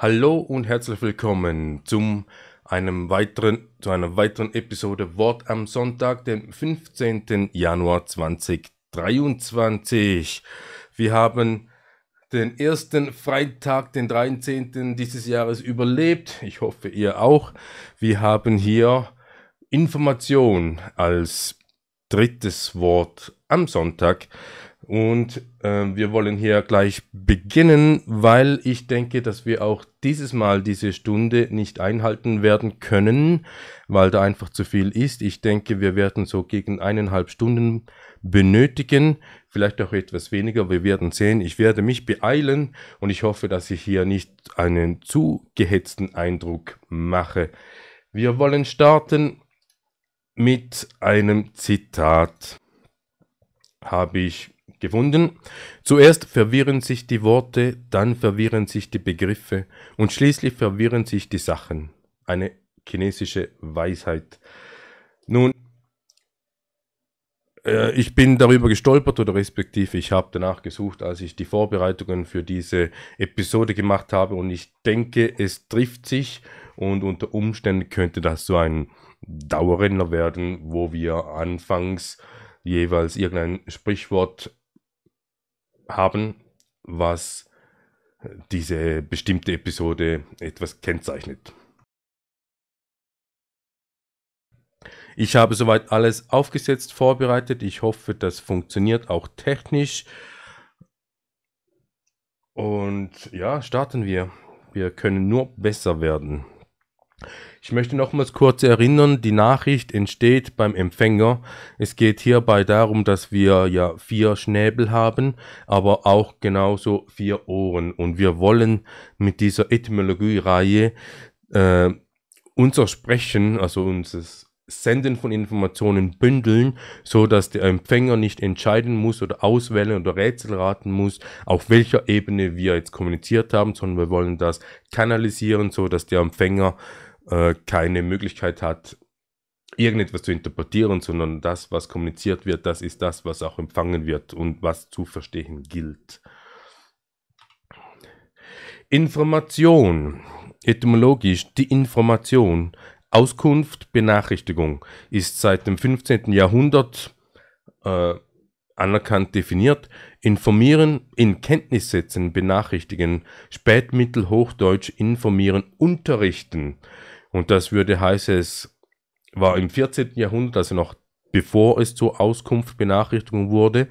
Hallo und herzlich willkommen zum einem weiteren, zu einer weiteren Episode Wort am Sonntag, dem 15. Januar 2023. Wir haben den ersten Freitag, den 13. dieses Jahres überlebt. Ich hoffe, ihr auch. Wir haben hier Information als drittes Wort am Sonntag. Und äh, wir wollen hier gleich beginnen, weil ich denke, dass wir auch dieses Mal diese Stunde nicht einhalten werden können, weil da einfach zu viel ist. Ich denke, wir werden so gegen eineinhalb Stunden benötigen, vielleicht auch etwas weniger, wir werden sehen. Ich werde mich beeilen und ich hoffe, dass ich hier nicht einen zu gehetzten Eindruck mache. Wir wollen starten mit einem Zitat. Habe ich gefunden. Zuerst verwirren sich die Worte, dann verwirren sich die Begriffe und schließlich verwirren sich die Sachen. Eine chinesische Weisheit. Nun, äh, ich bin darüber gestolpert oder respektive ich habe danach gesucht, als ich die Vorbereitungen für diese Episode gemacht habe und ich denke, es trifft sich und unter Umständen könnte das so ein Dauerrenner werden, wo wir anfangs jeweils irgendein Sprichwort haben, was diese bestimmte Episode etwas kennzeichnet. Ich habe soweit alles aufgesetzt, vorbereitet. Ich hoffe, das funktioniert auch technisch. Und ja, starten wir. Wir können nur besser werden. Ich möchte nochmals kurz erinnern, die Nachricht entsteht beim Empfänger. Es geht hierbei darum, dass wir ja vier Schnäbel haben, aber auch genauso vier Ohren. Und wir wollen mit dieser Etymologie-Reihe äh, unser Sprechen, also unser Senden von Informationen bündeln, so dass der Empfänger nicht entscheiden muss oder auswählen oder Rätsel raten muss, auf welcher Ebene wir jetzt kommuniziert haben, sondern wir wollen das kanalisieren, so dass der Empfänger äh, keine Möglichkeit hat, irgendetwas zu interpretieren, sondern das, was kommuniziert wird, das ist das, was auch empfangen wird und was zu verstehen gilt. Information. Etymologisch die Information, Auskunft, Benachrichtigung ist seit dem 15. Jahrhundert äh, anerkannt definiert. Informieren, in Kenntnis setzen, benachrichtigen, Spätmittelhochdeutsch informieren, unterrichten und das würde heißen, es war im 14. Jahrhundert, also noch bevor es zur Auskunft Benachrichtigung wurde,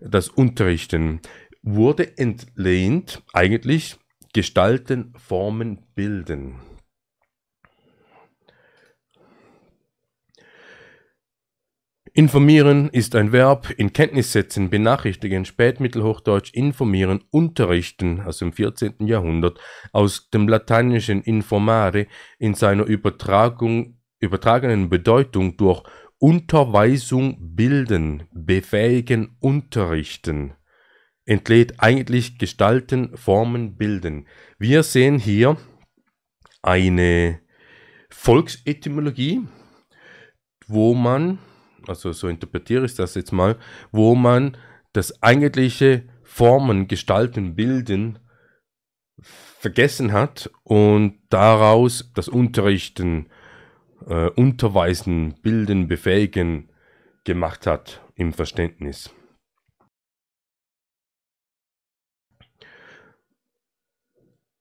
das Unterrichten wurde entlehnt, eigentlich gestalten, formen, bilden. Informieren ist ein Verb. In Kenntnis setzen, benachrichtigen, Spätmittelhochdeutsch informieren, unterrichten, aus dem 14. Jahrhundert, aus dem lateinischen informare in seiner Übertragung, übertragenen Bedeutung durch Unterweisung bilden, befähigen, unterrichten. Entlädt eigentlich gestalten, formen, bilden. Wir sehen hier eine Volksetymologie, wo man also so interpretiere ich das jetzt mal, wo man das eigentliche Formen, Gestalten, Bilden vergessen hat und daraus das Unterrichten, äh, Unterweisen, Bilden, Befähigen gemacht hat im Verständnis.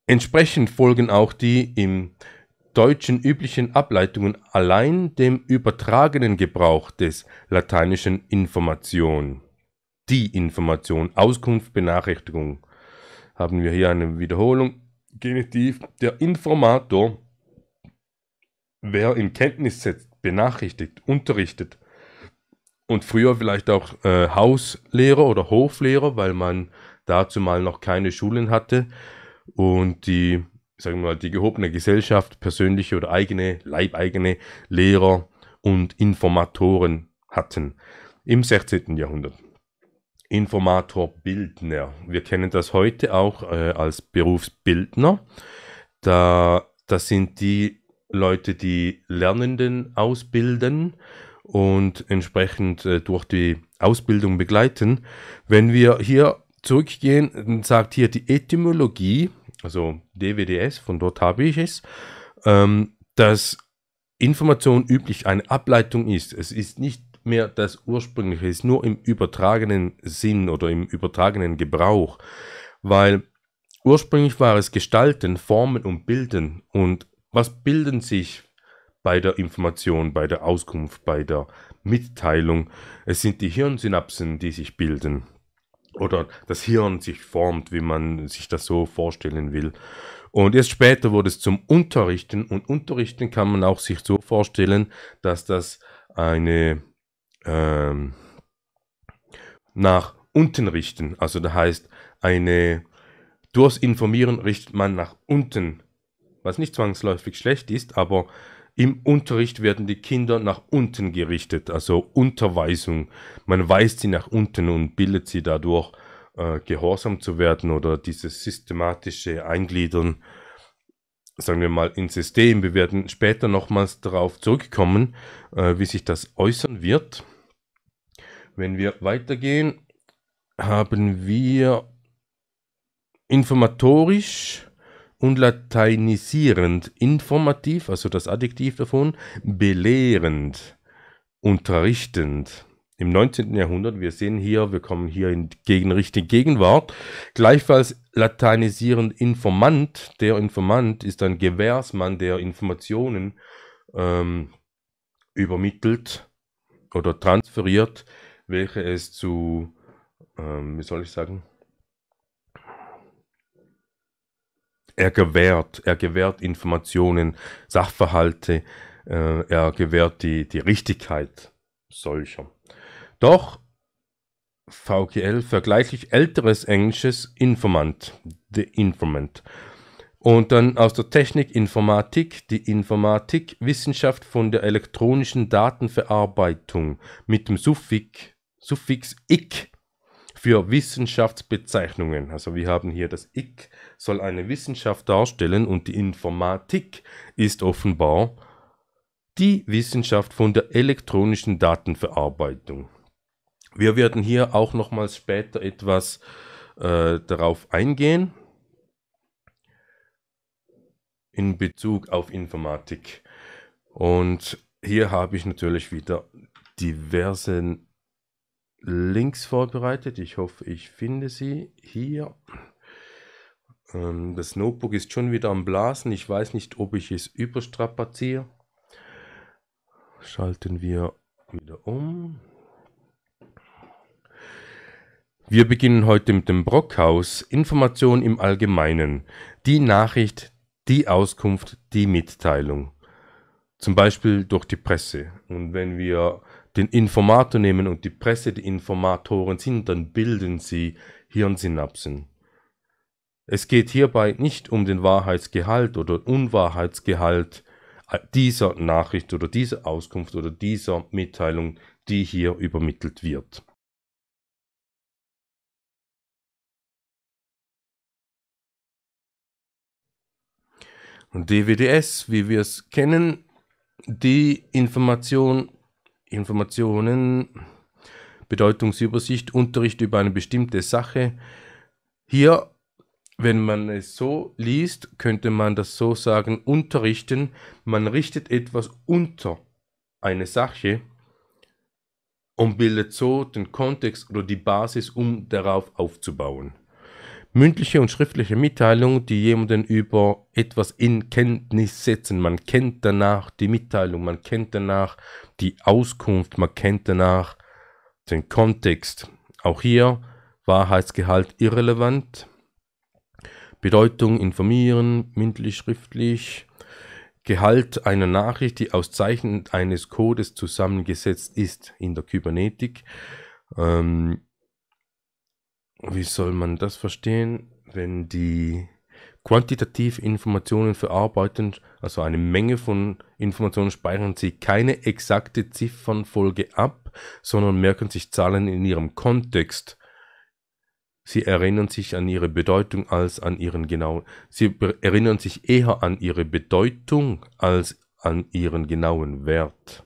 Entsprechend folgen auch die im Deutschen üblichen Ableitungen allein dem übertragenen Gebrauch des lateinischen Information, die Information, Auskunft, Benachrichtigung, haben wir hier eine Wiederholung. Genitiv, der Informator, wer in Kenntnis setzt, benachrichtigt, unterrichtet und früher vielleicht auch äh, Hauslehrer oder Hoflehrer, weil man dazu mal noch keine Schulen hatte und die sagen wir mal, die gehobene Gesellschaft persönliche oder eigene, leibeigene Lehrer und Informatoren hatten im 16. Jahrhundert. Informator Bildner. Wir kennen das heute auch äh, als Berufsbildner. Da, das sind die Leute, die Lernenden ausbilden und entsprechend äh, durch die Ausbildung begleiten. Wenn wir hier zurückgehen, dann sagt hier die Etymologie also DWDS, von dort habe ich es, ähm, dass Information üblich eine Ableitung ist. Es ist nicht mehr das ursprüngliche, es ist nur im übertragenen Sinn oder im übertragenen Gebrauch, weil ursprünglich war es Gestalten, Formen und Bilden und was bilden sich bei der Information, bei der Auskunft, bei der Mitteilung? Es sind die Hirnsynapsen, die sich bilden oder das Hirn sich formt, wie man sich das so vorstellen will. Und erst später wurde es zum Unterrichten und Unterrichten kann man auch sich so vorstellen, dass das eine ähm, nach unten richten, also das heißt eine durchs Informieren richtet man nach unten, was nicht zwangsläufig schlecht ist, aber im Unterricht werden die Kinder nach unten gerichtet, also Unterweisung. Man weist sie nach unten und bildet sie dadurch, äh, gehorsam zu werden oder dieses systematische Eingliedern, sagen wir mal, ins System. Wir werden später nochmals darauf zurückkommen, äh, wie sich das äußern wird. Wenn wir weitergehen, haben wir informatorisch und lateinisierend, informativ, also das Adjektiv davon, belehrend, unterrichtend. Im 19. Jahrhundert, wir sehen hier, wir kommen hier in gegen Gegenwart, gleichfalls lateinisierend Informant, der Informant ist ein Gewährsmann, der Informationen ähm, übermittelt oder transferiert, welche es zu, ähm, wie soll ich sagen, er gewährt, er gewährt Informationen, Sachverhalte, äh, er gewährt die, die Richtigkeit solcher. Doch VGL vergleichlich älteres englisches Informant, the Informant. Und dann aus der Technik Informatik, die Informatik, Wissenschaft von der elektronischen Datenverarbeitung mit dem Suffix, Suffix ik für Wissenschaftsbezeichnungen. Also wir haben hier das IC soll eine Wissenschaft darstellen und die Informatik ist offenbar die Wissenschaft von der elektronischen Datenverarbeitung. Wir werden hier auch nochmals später etwas äh, darauf eingehen in Bezug auf Informatik. Und hier habe ich natürlich wieder diversen Links vorbereitet. Ich hoffe, ich finde sie hier. Ähm, das Notebook ist schon wieder am Blasen. Ich weiß nicht, ob ich es überstrapaziere. Schalten wir wieder um. Wir beginnen heute mit dem Brockhaus. Information im Allgemeinen. Die Nachricht, die Auskunft, die Mitteilung. Zum Beispiel durch die Presse. Und wenn wir den Informator nehmen und die Presse die Informatoren sind, dann bilden sie Hirnsynapsen. Es geht hierbei nicht um den Wahrheitsgehalt oder Unwahrheitsgehalt dieser Nachricht oder dieser Auskunft oder dieser Mitteilung, die hier übermittelt wird. Und DWDS, wie wir es kennen, die Information Informationen, Bedeutungsübersicht, Unterricht über eine bestimmte Sache. Hier, wenn man es so liest, könnte man das so sagen, unterrichten. Man richtet etwas unter eine Sache und bildet so den Kontext oder die Basis, um darauf aufzubauen mündliche und schriftliche Mitteilung, die jemanden über etwas in Kenntnis setzen. Man kennt danach die Mitteilung, man kennt danach die Auskunft, man kennt danach den Kontext. Auch hier Wahrheitsgehalt irrelevant. Bedeutung informieren, mündlich, schriftlich. Gehalt einer Nachricht, die aus Zeichen eines Codes zusammengesetzt ist in der Kybernetik. Ähm, wie soll man das verstehen, wenn die quantitativ Informationen verarbeiten, also eine Menge von Informationen speichern sie keine exakte Ziffernfolge ab, sondern merken sich Zahlen in ihrem Kontext. Sie erinnern sich an ihre Bedeutung als an ihren genauen. Sie erinnern sich eher an ihre Bedeutung als an ihren genauen Wert.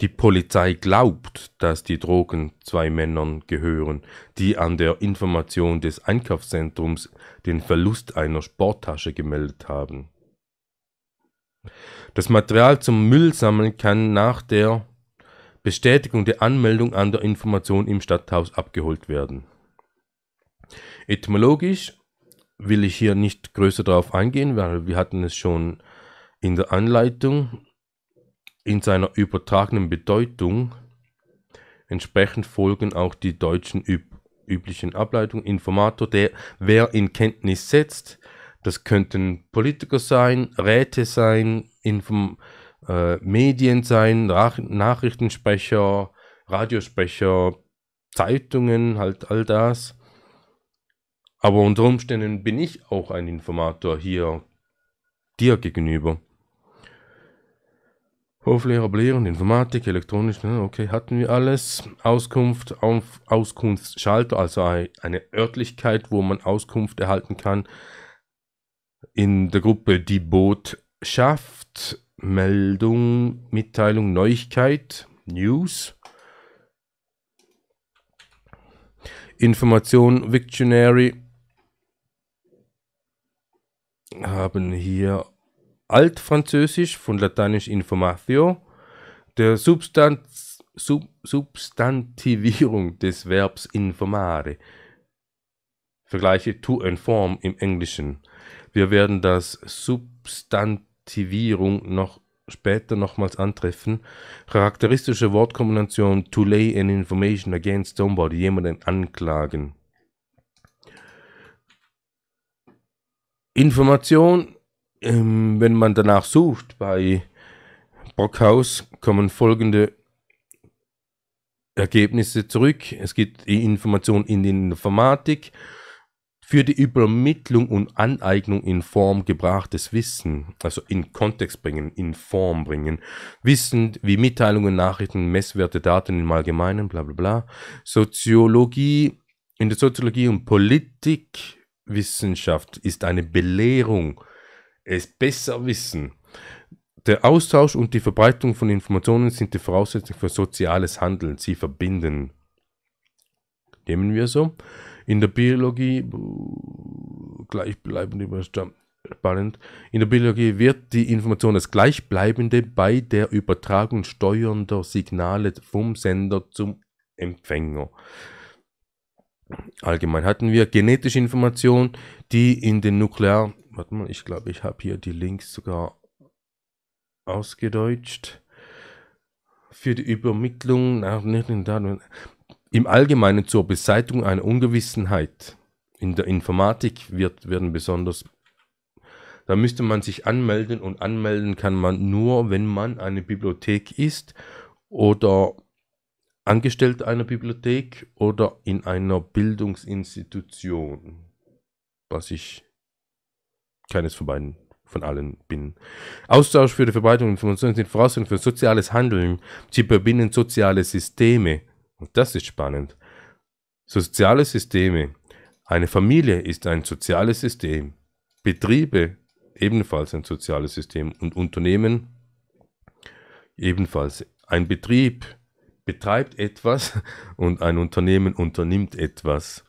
Die Polizei glaubt, dass die Drogen zwei Männern gehören, die an der Information des Einkaufszentrums den Verlust einer Sporttasche gemeldet haben. Das Material zum Müllsammeln kann nach der Bestätigung der Anmeldung an der Information im Stadthaus abgeholt werden. Etymologisch will ich hier nicht größer darauf eingehen, weil wir hatten es schon in der Anleitung in seiner übertragenen Bedeutung entsprechend folgen auch die deutschen üb üblichen Ableitungen. Informator, der wer in Kenntnis setzt, das könnten Politiker sein, Räte sein, Inform äh, Medien sein, Nach Nachrichtensprecher, Radiosprecher, Zeitungen, halt all das. Aber unter Umständen bin ich auch ein Informator hier dir gegenüber. Hoflehrer, Belehren, Informatik, elektronisch, ne, okay, hatten wir alles. Auskunft, auf, Auskunftsschalter, also eine Örtlichkeit, wo man Auskunft erhalten kann. In der Gruppe die Botschaft, Meldung, Mitteilung, Neuigkeit, News. Information, Victionary. Haben hier Altfranzösisch von lateinisch informatio, der Substanz, Sub, Substantivierung des Verbs informare. Vergleiche to inform im Englischen. Wir werden das Substantivierung noch später nochmals antreffen. Charakteristische Wortkombination to lay an information against somebody, jemanden anklagen. Information ähm, wenn man danach sucht bei Brockhaus, kommen folgende Ergebnisse zurück. Es gibt die Information in der Informatik für die Übermittlung und Aneignung in Form gebrachtes Wissen, also in Kontext bringen, in Form bringen, Wissen wie Mitteilungen, Nachrichten, Messwerte, Daten im Allgemeinen, bla bla bla, Soziologie, in der Soziologie und Politikwissenschaft ist eine Belehrung es besser wissen. Der Austausch und die Verbreitung von Informationen sind die Voraussetzung für soziales Handeln. Sie verbinden. Nehmen wir so. In der Biologie, gleichbleibende spannend. In der Biologie wird die Information das gleichbleibende bei der Übertragung steuernder Signale vom Sender zum Empfänger. Allgemein hatten wir genetische Information, die in den nuklear warte mal, ich glaube, ich habe hier die Links sogar ausgedeutscht. Für die Übermittlung nach Daten im Allgemeinen zur Beseitigung einer Ungewissenheit in der Informatik wird, werden besonders. Da müsste man sich anmelden und anmelden kann man nur, wenn man eine Bibliothek ist oder angestellt einer Bibliothek oder in einer Bildungsinstitution, was ich keines von beiden von allen bin. Austausch für die Verbreitung von Informationen sind Voraussetzungen für soziales Handeln. Sie verbinden soziale Systeme. Und das ist spannend. Soziale Systeme. Eine Familie ist ein soziales System. Betriebe ebenfalls ein soziales System. Und Unternehmen ebenfalls. Ein Betrieb betreibt etwas und ein Unternehmen unternimmt etwas.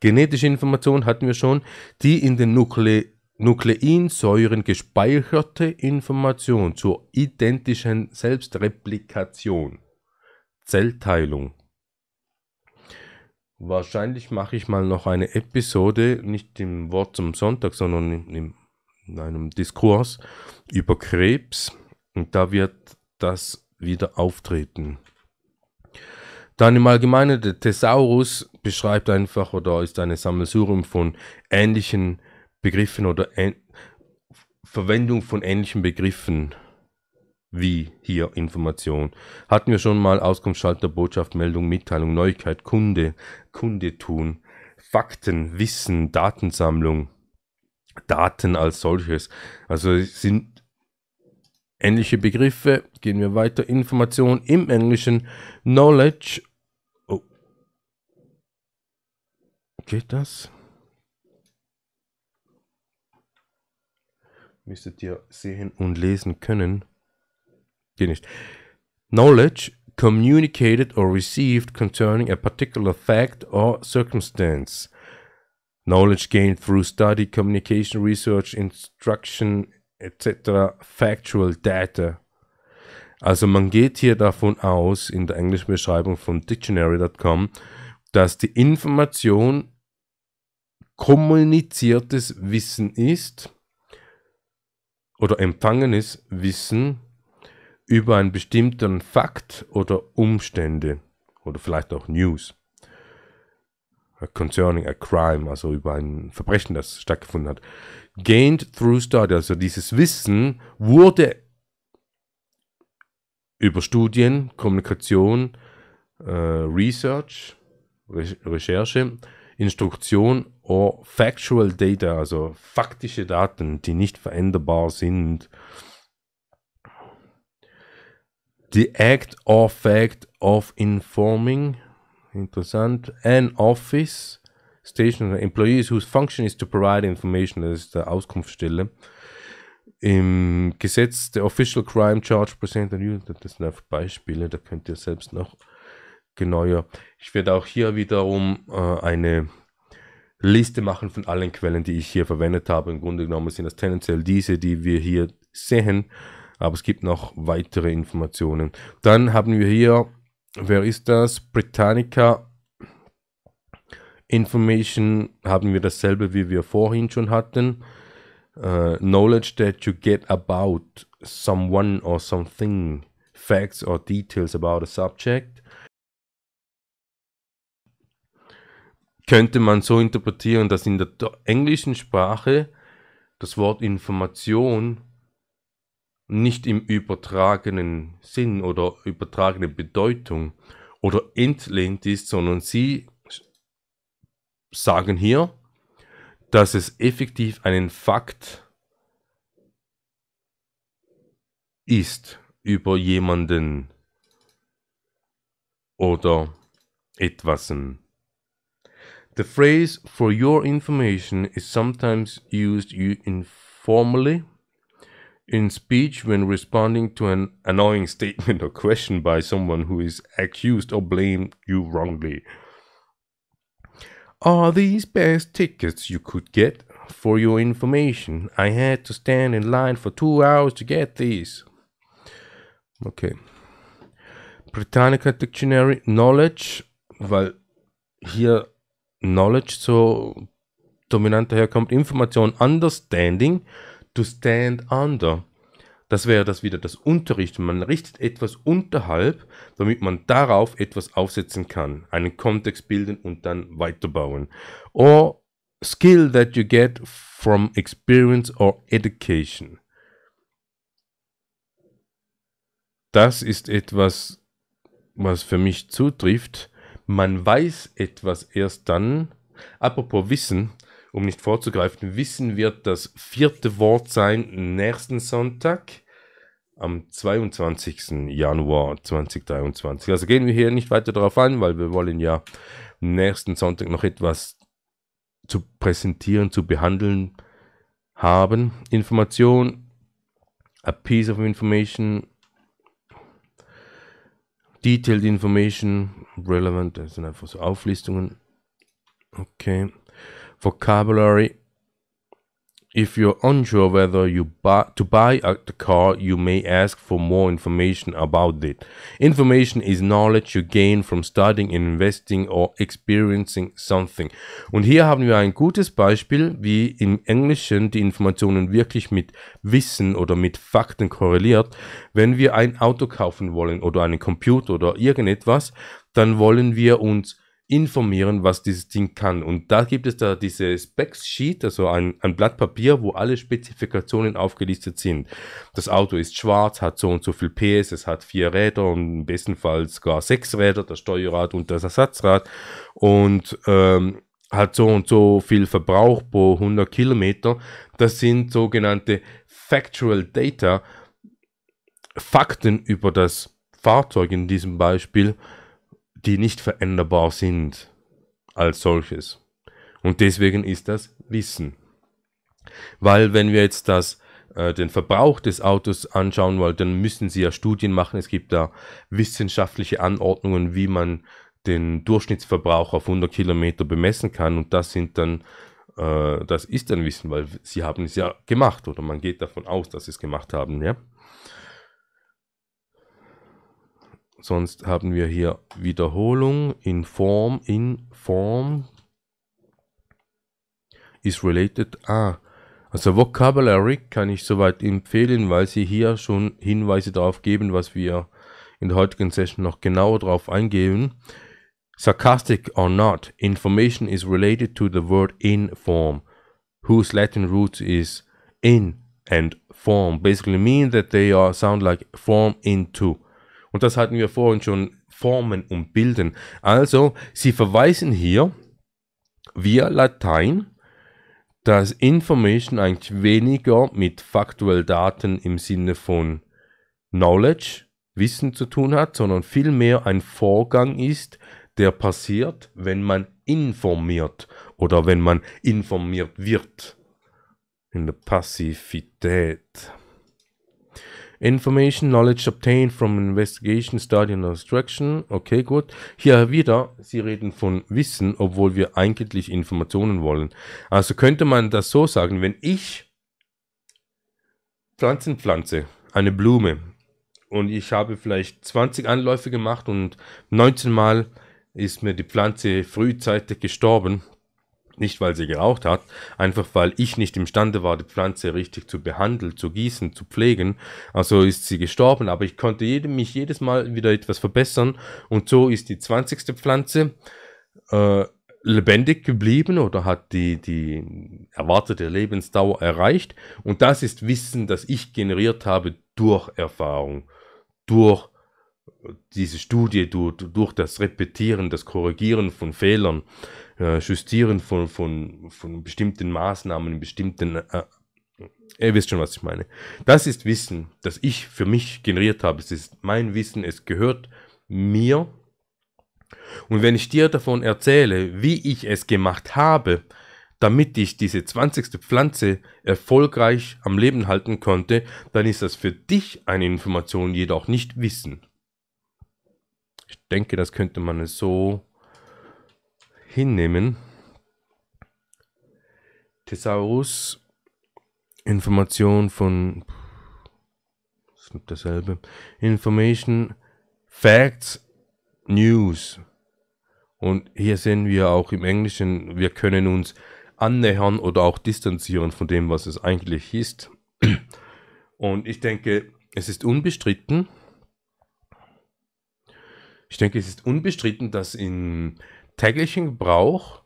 Genetische Information hatten wir schon, die in den Nukle Nukleinsäuren gespeicherte Information zur identischen Selbstreplikation. Zellteilung. Wahrscheinlich mache ich mal noch eine Episode, nicht im Wort zum Sonntag, sondern in, in, in einem Diskurs über Krebs. Und da wird das wieder auftreten. Dann im Allgemeinen, der Thesaurus beschreibt einfach oder ist eine Sammelsurium von ähnlichen Begriffen oder Ä Verwendung von ähnlichen Begriffen wie hier Information. Hatten wir schon mal Auskunftsschalter, Botschaft, Meldung, Mitteilung, Neuigkeit, Kunde, Kunde tun, Fakten, Wissen, Datensammlung, Daten als solches. Also sind ähnliche Begriffe. Gehen wir weiter. Information im Englischen, Knowledge. Oh. Geht das? müsstet ihr sehen und lesen können. Geht nicht. Knowledge communicated or received concerning a particular fact or circumstance. Knowledge gained through study, communication, research, instruction, etc. Factual data. Also man geht hier davon aus, in der englischen Beschreibung von dictionary.com, dass die Information kommuniziertes Wissen ist, oder empfangenes Wissen über einen bestimmten Fakt oder Umstände oder vielleicht auch News concerning a crime, also über ein Verbrechen, das stattgefunden hat. Gained through study, also dieses Wissen wurde über Studien, Kommunikation, äh, Research, Re Recherche Instruktion or factual data, also faktische Daten, die nicht veränderbar sind. The act or fact of informing, interessant, an office, station, employees whose function is to provide information, das ist der Auskunftsstelle. Im Gesetz the Official Crime Charge Presented, das sind einfach Beispiele, da könnt ihr selbst noch Genau, ja. Ich werde auch hier wiederum äh, eine Liste machen von allen Quellen, die ich hier verwendet habe. Im Grunde genommen sind das tendenziell diese, die wir hier sehen, aber es gibt noch weitere Informationen. Dann haben wir hier, wer ist das? Britannica Information haben wir dasselbe, wie wir vorhin schon hatten. Uh, knowledge that you get about someone or something, facts or details about a subject. könnte man so interpretieren, dass in der englischen Sprache das Wort Information nicht im übertragenen Sinn oder übertragene Bedeutung oder entlehnt ist, sondern sie sagen hier, dass es effektiv einen Fakt ist über jemanden oder etwasen. The phrase for your information is sometimes used informally in speech when responding to an annoying statement or question by someone who is accused or blamed you wrongly. Are these best tickets you could get? For your information, I had to stand in line for two hours to get these. Okay. Britannica Dictionary Knowledge, weil hier Knowledge so dominant daherkommt, Information, Understanding, to stand under. Das wäre das wieder das Unterrichten. Man richtet etwas unterhalb, damit man darauf etwas aufsetzen kann, einen Kontext bilden und dann weiterbauen. Or skill that you get from experience or education. Das ist etwas, was für mich zutrifft, man weiß etwas erst dann. Apropos Wissen, um nicht vorzugreifen, Wissen wird das vierte Wort sein nächsten Sonntag am 22. Januar 2023. Also gehen wir hier nicht weiter darauf ein, weil wir wollen ja nächsten Sonntag noch etwas zu präsentieren, zu behandeln haben. Information, a piece of information, Detailed information, relevant, das sind einfach so Auflistungen. Okay. Vocabulary If you're unsure whether you buy, to buy a car, you may ask for more information about it. Information is knowledge you gain from studying, investing or experiencing something. Und hier haben wir ein gutes Beispiel, wie im Englischen die Informationen wirklich mit Wissen oder mit Fakten korreliert. Wenn wir ein Auto kaufen wollen oder einen Computer oder irgendetwas, dann wollen wir uns informieren, was dieses Ding kann. Und da gibt es da diese Specs Sheet, also ein, ein Blatt Papier, wo alle Spezifikationen aufgelistet sind. Das Auto ist schwarz, hat so und so viel PS, es hat vier Räder und im besten Fall sogar sechs Räder, das Steuerrad und das Ersatzrad und ähm, hat so und so viel Verbrauch pro 100 Kilometer. Das sind sogenannte Factual Data, Fakten über das Fahrzeug in diesem Beispiel die nicht veränderbar sind als solches. Und deswegen ist das Wissen. Weil wenn wir jetzt das äh, den Verbrauch des Autos anschauen wollen, dann müssen sie ja Studien machen. Es gibt da wissenschaftliche Anordnungen, wie man den Durchschnittsverbrauch auf 100 Kilometer bemessen kann. Und das sind dann, äh, das ist dann Wissen, weil sie haben es ja gemacht oder man geht davon aus, dass sie es gemacht haben. Ja? Sonst haben wir hier Wiederholung in Form, in Form is related. Ah, also Vocabulary kann ich soweit empfehlen, weil sie hier schon Hinweise darauf geben, was wir in der heutigen Session noch genauer darauf eingehen. Sarcastic or not, information is related to the word in form, whose Latin root is in and form, basically mean that they are sound like form into. Und das hatten wir vorhin schon, Formen und Bilden. Also, sie verweisen hier via Latein, dass Information eigentlich weniger mit faktuell Daten im Sinne von Knowledge, Wissen zu tun hat, sondern vielmehr ein Vorgang ist, der passiert, wenn man informiert oder wenn man informiert wird. In der Passivität. Information, Knowledge obtained from Investigation, Study and Instruction. Okay, gut. Hier wieder, Sie reden von Wissen, obwohl wir eigentlich Informationen wollen. Also könnte man das so sagen, wenn ich Pflanzen pflanze, eine Blume, und ich habe vielleicht 20 Anläufe gemacht und 19 Mal ist mir die Pflanze frühzeitig gestorben, nicht, weil sie geraucht hat, einfach weil ich nicht imstande war, die Pflanze richtig zu behandeln, zu gießen, zu pflegen. Also ist sie gestorben, aber ich konnte jedem, mich jedes Mal wieder etwas verbessern. Und so ist die 20. Pflanze äh, lebendig geblieben oder hat die, die erwartete Lebensdauer erreicht. Und das ist Wissen, das ich generiert habe durch Erfahrung, durch äh, diese Studie, durch, durch das Repetieren, das Korrigieren von Fehlern äh, Justieren von, von, von bestimmten Maßnahmen, bestimmten äh, äh, Ihr wisst schon, was ich meine. Das ist Wissen, das ich für mich generiert habe. Es ist mein Wissen, es gehört mir. Und wenn ich dir davon erzähle, wie ich es gemacht habe, damit ich diese 20. Pflanze erfolgreich am Leben halten konnte, dann ist das für dich eine Information, jedoch nicht Wissen. Ich denke, das könnte man so hinnehmen. Thesaurus, Information von Das ist nicht dasselbe. Information, Facts, News. Und hier sehen wir auch im Englischen, wir können uns annähern oder auch distanzieren von dem, was es eigentlich ist. Und ich denke, es ist unbestritten. Ich denke, es ist unbestritten, dass in täglichen Gebrauch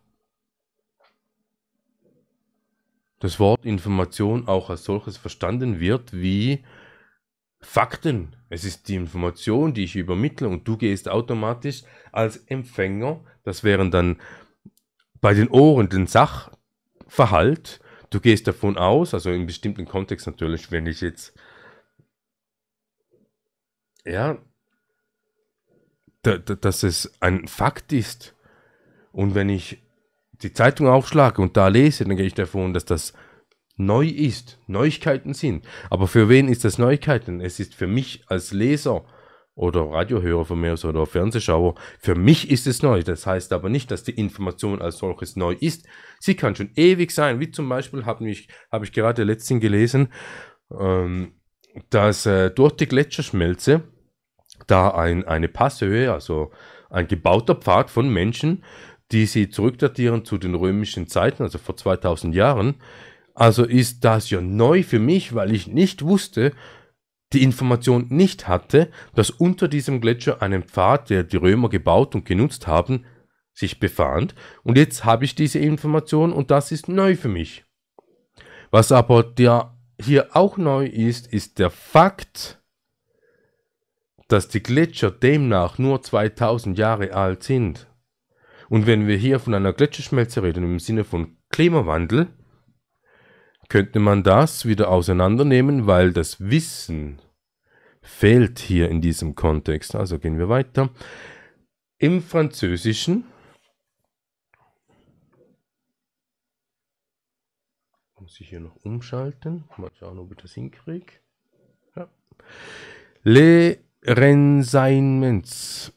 das Wort Information auch als solches verstanden wird wie Fakten. Es ist die Information, die ich übermittle und du gehst automatisch als Empfänger, das wären dann bei den Ohren den Sachverhalt, du gehst davon aus, also in bestimmten Kontext natürlich, wenn ich jetzt ja, dass es ein Fakt ist, und wenn ich die Zeitung aufschlage und da lese, dann gehe ich davon, dass das neu ist, Neuigkeiten sind. Aber für wen ist das Neuigkeiten? Es ist für mich als Leser oder Radiohörer von mir oder Fernsehschauer, für mich ist es neu. Das heißt aber nicht, dass die Information als solches neu ist. Sie kann schon ewig sein. Wie zum Beispiel habe ich, hab ich gerade letztens gelesen, ähm, dass äh, durch die Gletscherschmelze da ein, eine Passhöhe, also ein gebauter Pfad von Menschen die sie zurückdatieren zu den römischen Zeiten, also vor 2000 Jahren. Also ist das ja neu für mich, weil ich nicht wusste, die Information nicht hatte, dass unter diesem Gletscher einen Pfad, der die Römer gebaut und genutzt haben, sich befand. Und jetzt habe ich diese Information und das ist neu für mich. Was aber der hier auch neu ist, ist der Fakt, dass die Gletscher demnach nur 2000 Jahre alt sind. Und wenn wir hier von einer Gletscherschmelze reden im Sinne von Klimawandel, könnte man das wieder auseinandernehmen, weil das Wissen fehlt hier in diesem Kontext. Also gehen wir weiter. Im Französischen muss ich hier noch umschalten. Mal schauen, ob ich das hinkriege. Ja. Les Renseignements.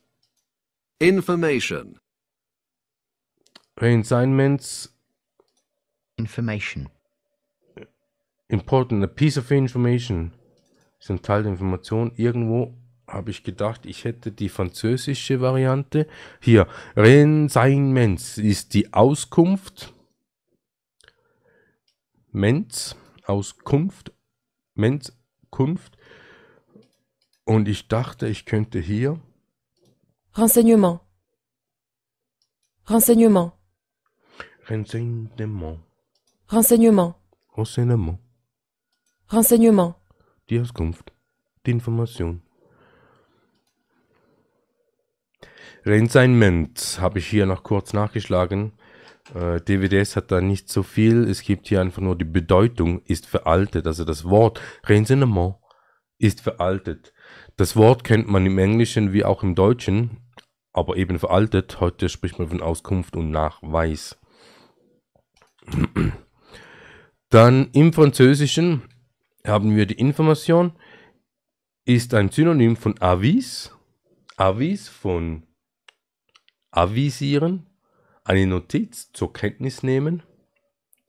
Information. Consignments. Information. Important, a piece of information. ist ein Teil der Information. Irgendwo habe ich gedacht, ich hätte die französische Variante. Hier, Renseignements ist die Auskunft. Mens, Auskunft. Mens, Kunft. Und ich dachte, ich könnte hier. Renseignement. Renseignement. Renseignement. Renseignement. Renseignement. Renseignement. Die Auskunft. Die Information. Renseignement habe ich hier noch kurz nachgeschlagen. Äh, DWDS hat da nicht so viel. Es gibt hier einfach nur die Bedeutung ist veraltet. Also das Wort Renseignement ist veraltet. Das Wort kennt man im Englischen wie auch im Deutschen, aber eben veraltet. Heute spricht man von Auskunft und Nachweis. Dann im Französischen haben wir die Information, ist ein Synonym von Avis, Avis von avisieren, eine Notiz zur Kenntnis nehmen,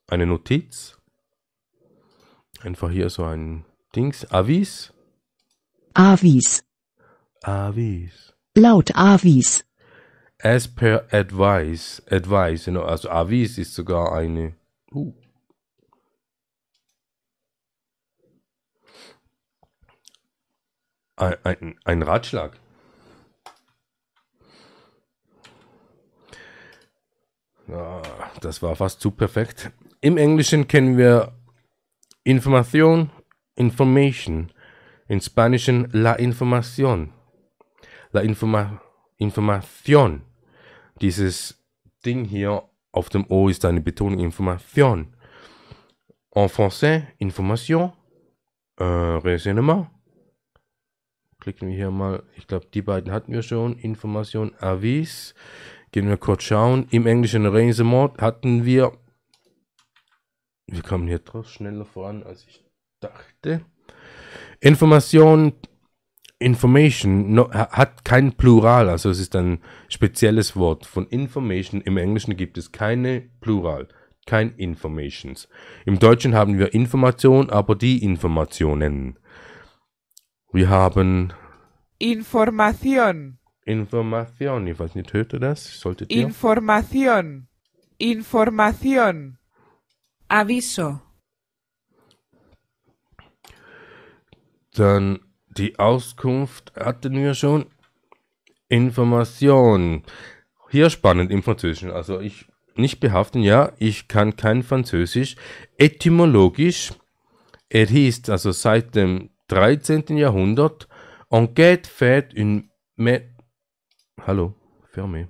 eine Notiz, einfach hier so ein Dings, Avis. Avis. Avis. Laut Avis as per advice, advice, you know, also Avis ist sogar eine. Uh, ein, ein, Ratschlag. Ah, das war fast zu perfekt. Im Englischen kennen wir Information, Information. In Spanischen la Information. La Informa Información. Dieses Ding hier auf dem O ist eine Betonung Information. En français, Information, äh, Raisonnement. Klicken wir hier mal, ich glaube, die beiden hatten wir schon. Information, Avis. Gehen wir kurz schauen. Im englischen Raisonnement hatten wir. Wir kommen hier drauf schneller voran, als ich dachte. Information, Information no, hat kein Plural, also es ist ein spezielles Wort. Von Information im Englischen gibt es keine Plural, kein Informations. Im Deutschen haben wir Information, aber die Informationen. Wir haben Information. Information, ich weiß nicht, hört ihr das? Solltet ihr? Information. Information. Aviso. Dann die Auskunft hatten wir schon. Information. Hier spannend im Französischen. Also ich nicht behaften, ja, ich kann kein Französisch. Etymologisch, er hieß also seit dem 13. Jahrhundert, Enquête fait une... Me Hallo, ferme.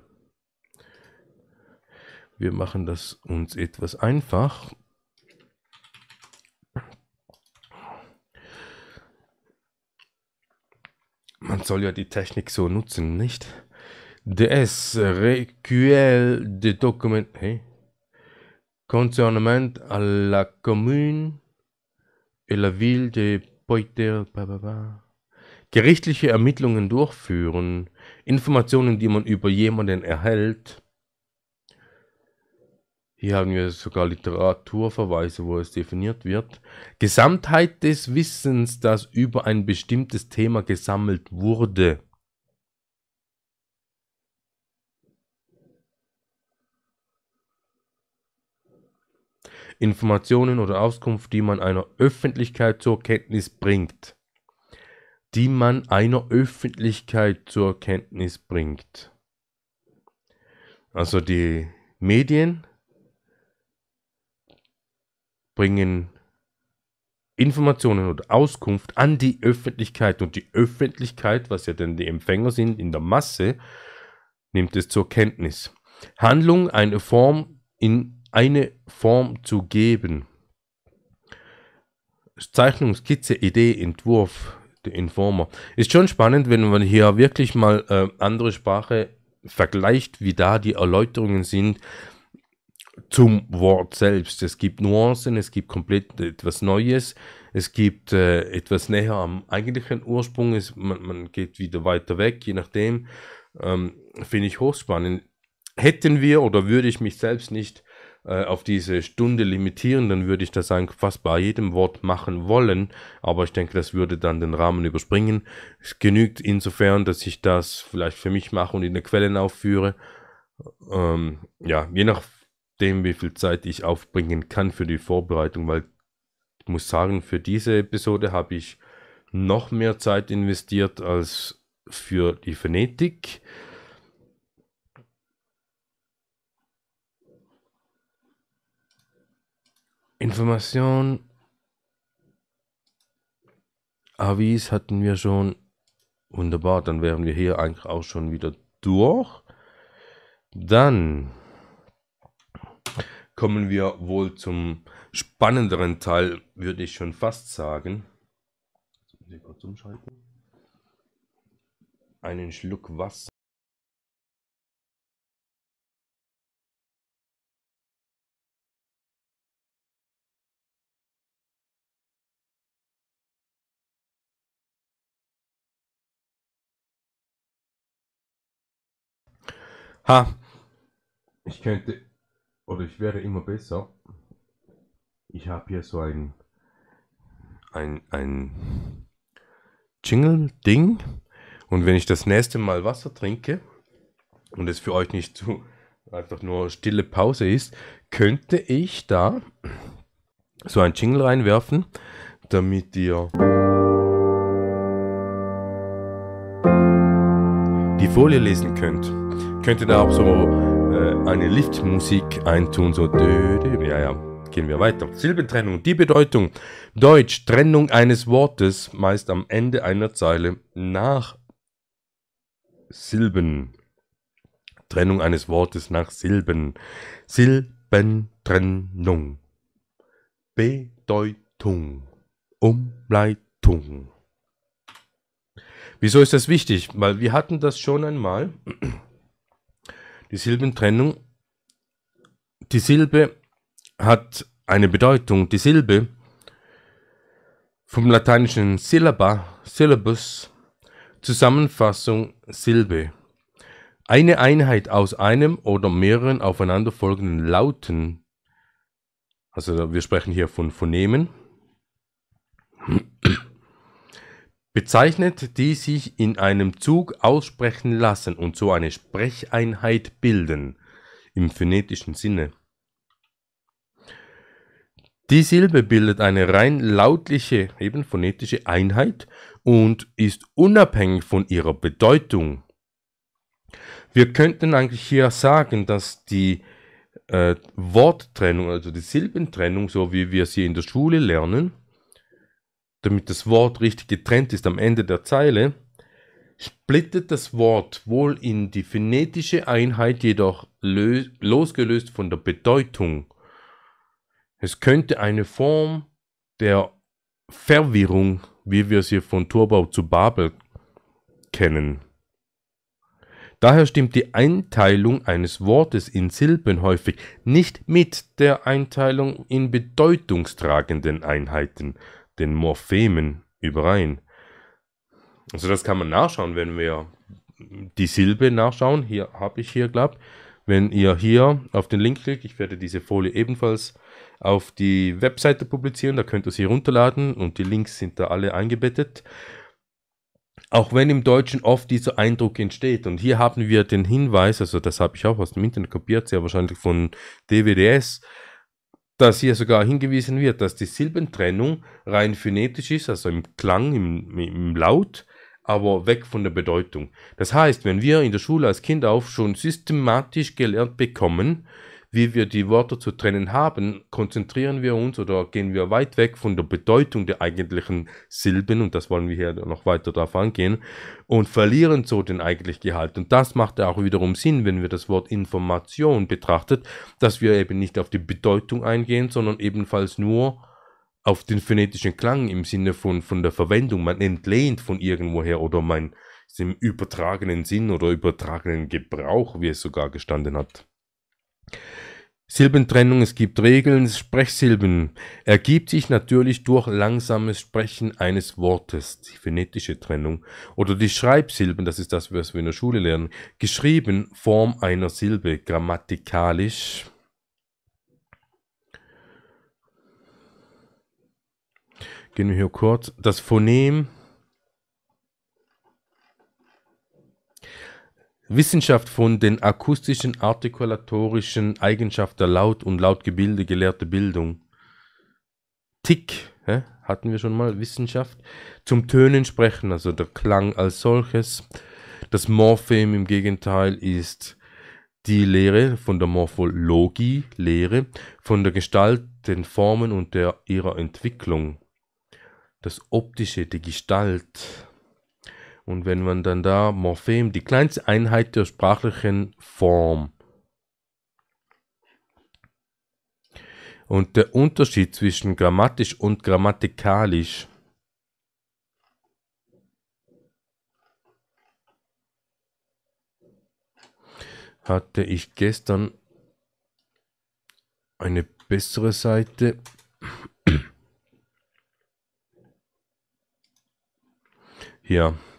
Wir machen das uns etwas einfach. Man soll ja die Technik so nutzen, nicht? DS recueil de Document. hey? Concernement à la commune et la ville de Poitiers. Gerichtliche Ermittlungen durchführen. Informationen, die man über jemanden erhält, hier haben wir sogar Literaturverweise, wo es definiert wird. Gesamtheit des Wissens, das über ein bestimmtes Thema gesammelt wurde. Informationen oder Auskunft, die man einer Öffentlichkeit zur Kenntnis bringt. Die man einer Öffentlichkeit zur Kenntnis bringt. Also die Medien, bringen Informationen oder Auskunft an die Öffentlichkeit und die Öffentlichkeit, was ja dann die Empfänger sind in der Masse, nimmt es zur Kenntnis. Handlung eine Form in eine Form zu geben. Zeichnung, Skizze, Idee, Entwurf, der Informer. Ist schon spannend, wenn man hier wirklich mal äh, andere Sprache vergleicht, wie da die Erläuterungen sind, zum Wort selbst. Es gibt Nuancen, es gibt komplett etwas Neues, es gibt äh, etwas näher am eigentlichen Ursprung, es, man, man, geht wieder weiter weg, je nachdem. Ähm, Finde ich hochspannend. Hätten wir oder würde ich mich selbst nicht äh, auf diese Stunde limitieren, dann würde ich das eigentlich fast bei jedem Wort machen wollen, aber ich denke, das würde dann den Rahmen überspringen. Es genügt insofern, dass ich das vielleicht für mich mache und in den Quellen aufführe. Ähm, ja, je nach dem, wie viel Zeit ich aufbringen kann für die Vorbereitung, weil ich muss sagen, für diese Episode habe ich noch mehr Zeit investiert als für die Phonetik. Information. Avis hatten wir schon. Wunderbar, dann wären wir hier eigentlich auch schon wieder durch. Dann kommen wir wohl zum spannenderen Teil, würde ich schon fast sagen. Jetzt muss ich kurz umschalten. Einen Schluck Wasser. Ha, ich könnte oder ich werde immer besser. Ich habe hier so ein, ein, ein Jingle-Ding. Und wenn ich das nächste Mal Wasser trinke und es für euch nicht zu einfach nur stille Pause ist, könnte ich da so ein Jingle reinwerfen, damit ihr die Folie lesen könnt. Könnt ihr da auch so eine Liftmusik eintun, so dö, ja, ja. Gehen wir weiter. Silbentrennung, die Bedeutung. Deutsch, Trennung eines Wortes, meist am Ende einer Zeile nach Silben. Trennung eines Wortes nach Silben. Silbentrennung. Bedeutung. Umleitung. Wieso ist das wichtig? Weil wir hatten das schon einmal. Die Silbentrennung. Die Silbe hat eine Bedeutung. Die Silbe vom lateinischen Syllaba, Syllabus, Zusammenfassung Silbe. Eine Einheit aus einem oder mehreren aufeinanderfolgenden Lauten. Also wir sprechen hier von Phonemen. Hm bezeichnet, die sich in einem Zug aussprechen lassen und so eine Sprecheinheit bilden, im phonetischen Sinne. Die Silbe bildet eine rein lautliche, eben phonetische Einheit und ist unabhängig von ihrer Bedeutung. Wir könnten eigentlich hier sagen, dass die äh, Worttrennung, also die Silbentrennung, so wie wir sie in der Schule lernen, damit das Wort richtig getrennt ist am Ende der Zeile, splittet das Wort wohl in die phonetische Einheit, jedoch losgelöst von der Bedeutung. Es könnte eine Form der Verwirrung, wie wir sie von Turbau zu Babel kennen. Daher stimmt die Einteilung eines Wortes in Silben häufig nicht mit der Einteilung in bedeutungstragenden Einheiten, den Morphemen überein. Also das kann man nachschauen, wenn wir die Silbe nachschauen. Hier habe ich hier, glaube wenn ihr hier auf den Link klickt, ich werde diese Folie ebenfalls auf die Webseite publizieren, da könnt ihr sie runterladen und die Links sind da alle eingebettet. Auch wenn im Deutschen oft dieser Eindruck entsteht und hier haben wir den Hinweis, also das habe ich auch aus dem Internet kopiert, sehr wahrscheinlich von DWDS, dass hier sogar hingewiesen wird, dass die Silbentrennung rein phonetisch ist, also im Klang, im, im Laut, aber weg von der Bedeutung. Das heißt, wenn wir in der Schule als Kind auf schon systematisch gelernt bekommen, wie wir die Wörter zu trennen haben, konzentrieren wir uns oder gehen wir weit weg von der Bedeutung der eigentlichen Silben, und das wollen wir hier noch weiter darauf angehen, und verlieren so den eigentlichen Gehalt. Und das macht auch wiederum Sinn, wenn wir das Wort Information betrachtet, dass wir eben nicht auf die Bedeutung eingehen, sondern ebenfalls nur auf den phonetischen Klang im Sinne von, von der Verwendung. Man entlehnt von irgendwoher oder man im übertragenen Sinn oder übertragenen Gebrauch, wie es sogar gestanden hat. Silbentrennung, es gibt Regeln, Sprechsilben ergibt sich natürlich durch langsames Sprechen eines Wortes, die phonetische Trennung, oder die Schreibsilben, das ist das, was wir in der Schule lernen, geschrieben Form einer Silbe, grammatikalisch. Gehen wir hier kurz. Das Phonem Wissenschaft von den akustischen, artikulatorischen Eigenschaften der Laut- und Lautgebilde gelehrte Bildung. Tick, hä? hatten wir schon mal, Wissenschaft. Zum Tönen sprechen, also der Klang als solches. Das Morphem im Gegenteil ist die Lehre von der Morphologie, Lehre von der Gestalt, den Formen und der, ihrer Entwicklung. Das Optische, die Gestalt. Und wenn man dann da Morphem, die kleinste Einheit der sprachlichen Form. Und der Unterschied zwischen grammatisch und grammatikalisch. hatte ich gestern eine bessere Seite. Hier.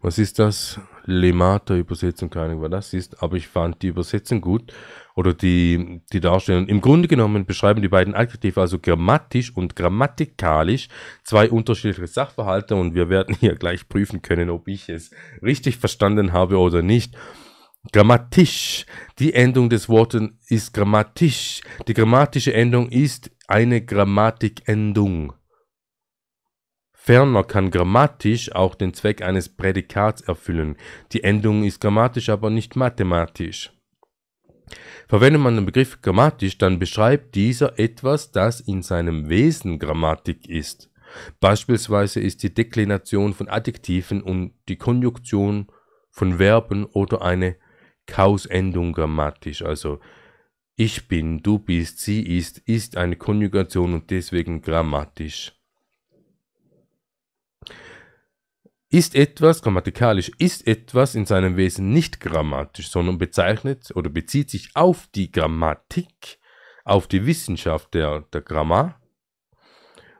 was ist das? Lemata-Übersetzung, keine Ahnung, was das ist, aber ich fand die Übersetzung gut oder die, die Darstellung. Im Grunde genommen beschreiben die beiden Adjektive also grammatisch und grammatikalisch zwei unterschiedliche Sachverhalte und wir werden hier gleich prüfen können, ob ich es richtig verstanden habe oder nicht. Grammatisch. Die Endung des Wortes ist grammatisch. Die grammatische Endung ist eine Grammatikendung. Ferner kann grammatisch auch den Zweck eines Prädikats erfüllen. Die Endung ist grammatisch, aber nicht mathematisch. Verwendet man den Begriff grammatisch, dann beschreibt dieser etwas, das in seinem Wesen Grammatik ist. Beispielsweise ist die Deklination von Adjektiven und die Konjunktion von Verben oder eine Kausendung grammatisch. Also ich bin, du bist, sie ist, ist eine Konjugation und deswegen grammatisch. Ist etwas, grammatikalisch, ist etwas in seinem Wesen nicht grammatisch, sondern bezeichnet oder bezieht sich auf die Grammatik, auf die Wissenschaft der, der Grammar,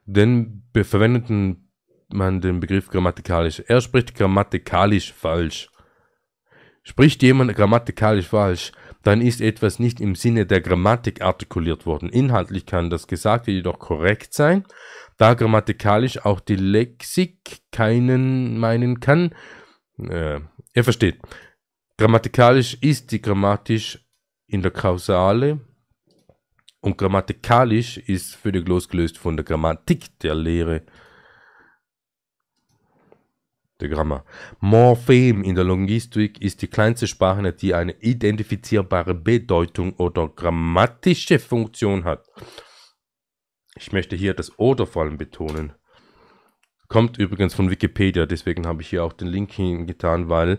denn verwendet man den Begriff grammatikalisch. Er spricht grammatikalisch falsch. Spricht jemand grammatikalisch falsch, dann ist etwas nicht im Sinne der Grammatik artikuliert worden. Inhaltlich kann das Gesagte jedoch korrekt sein, da grammatikalisch auch die Lexik keinen meinen kann. Äh, ihr versteht. Grammatikalisch ist die grammatisch in der Kausale und grammatikalisch ist völlig losgelöst von der Grammatik der Lehre der Grammar. Morphem in der Logistik ist die kleinste Sprache, die eine identifizierbare Bedeutung oder grammatische Funktion hat. Ich möchte hier das oder vor allem betonen. Kommt übrigens von Wikipedia, deswegen habe ich hier auch den Link hingetan, weil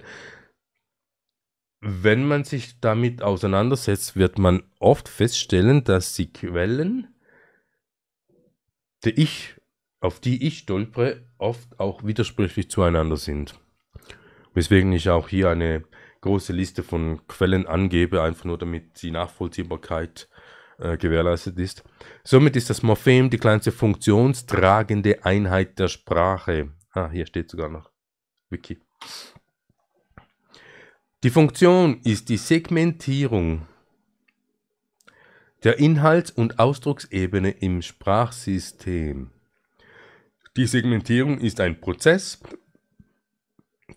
wenn man sich damit auseinandersetzt, wird man oft feststellen, dass die Quellen, die ich, auf die ich stolpere, oft auch widersprüchlich zueinander sind. Weswegen ich auch hier eine große Liste von Quellen angebe, einfach nur damit die Nachvollziehbarkeit äh, gewährleistet ist. Somit ist das Morphem die kleinste funktionstragende Einheit der Sprache. Ah, hier steht sogar noch Wiki. Die Funktion ist die Segmentierung der Inhalts- und Ausdrucksebene im Sprachsystem. Die Segmentierung ist ein Prozess,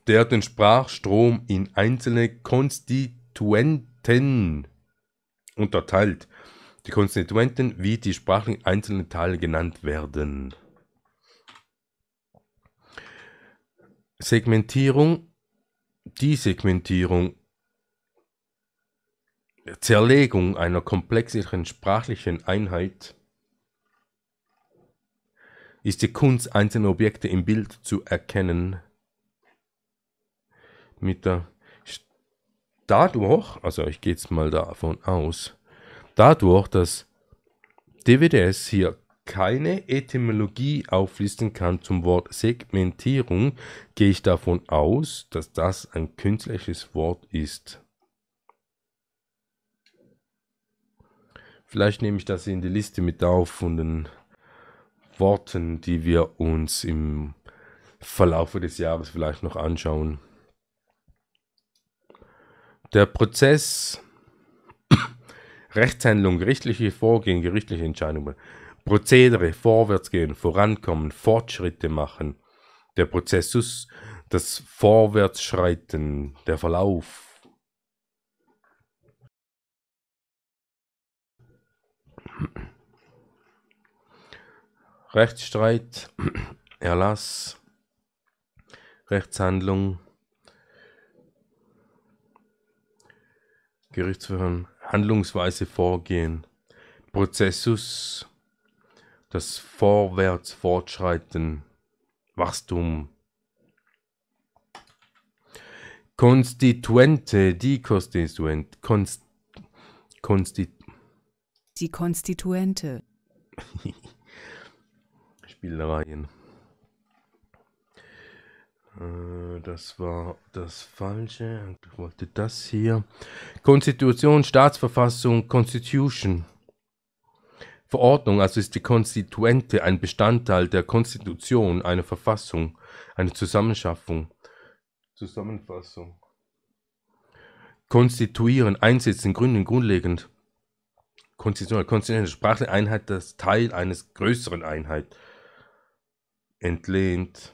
der den Sprachstrom in einzelne Konstituenten unterteilt, die Konstituenten wie die sprachlichen einzelnen Teile genannt werden. Segmentierung, die Segmentierung, Zerlegung einer komplexeren sprachlichen Einheit ist die Kunst, einzelne Objekte im Bild zu erkennen. Mit der Dadurch, also ich gehe jetzt mal davon aus, Dadurch, dass DWDS hier keine Etymologie auflisten kann zum Wort Segmentierung, gehe ich davon aus, dass das ein künstliches Wort ist. Vielleicht nehme ich das in die Liste mit auf von den Worten, die wir uns im Verlauf des Jahres vielleicht noch anschauen. Der Prozess Rechtshandlung, gerichtliche Vorgehen, gerichtliche Entscheidungen, Prozedere, Vorwärtsgehen, Vorankommen, Fortschritte machen, der Prozessus, das Vorwärtsschreiten, der Verlauf. Rechtsstreit, Erlass, Rechtshandlung, Gerichtsverhören, Handlungsweise vorgehen. Prozessus, das Vorwärts, Fortschreiten, Wachstum. Konstituente, die Konstituent, Konst, Konstit Die Konstituente. Spielereien. Äh, das war das Falsche. Ich wollte das hier. Konstitution, Staatsverfassung, Constitution. Verordnung, also ist die Konstituente ein Bestandteil der Konstitution, einer Verfassung, eine Zusammenschaffung. Zusammenfassung. Konstituieren, einsetzen, gründen, grundlegend. Konstitution, konstituierende Einheit, das Teil eines größeren Einheit. Entlehnt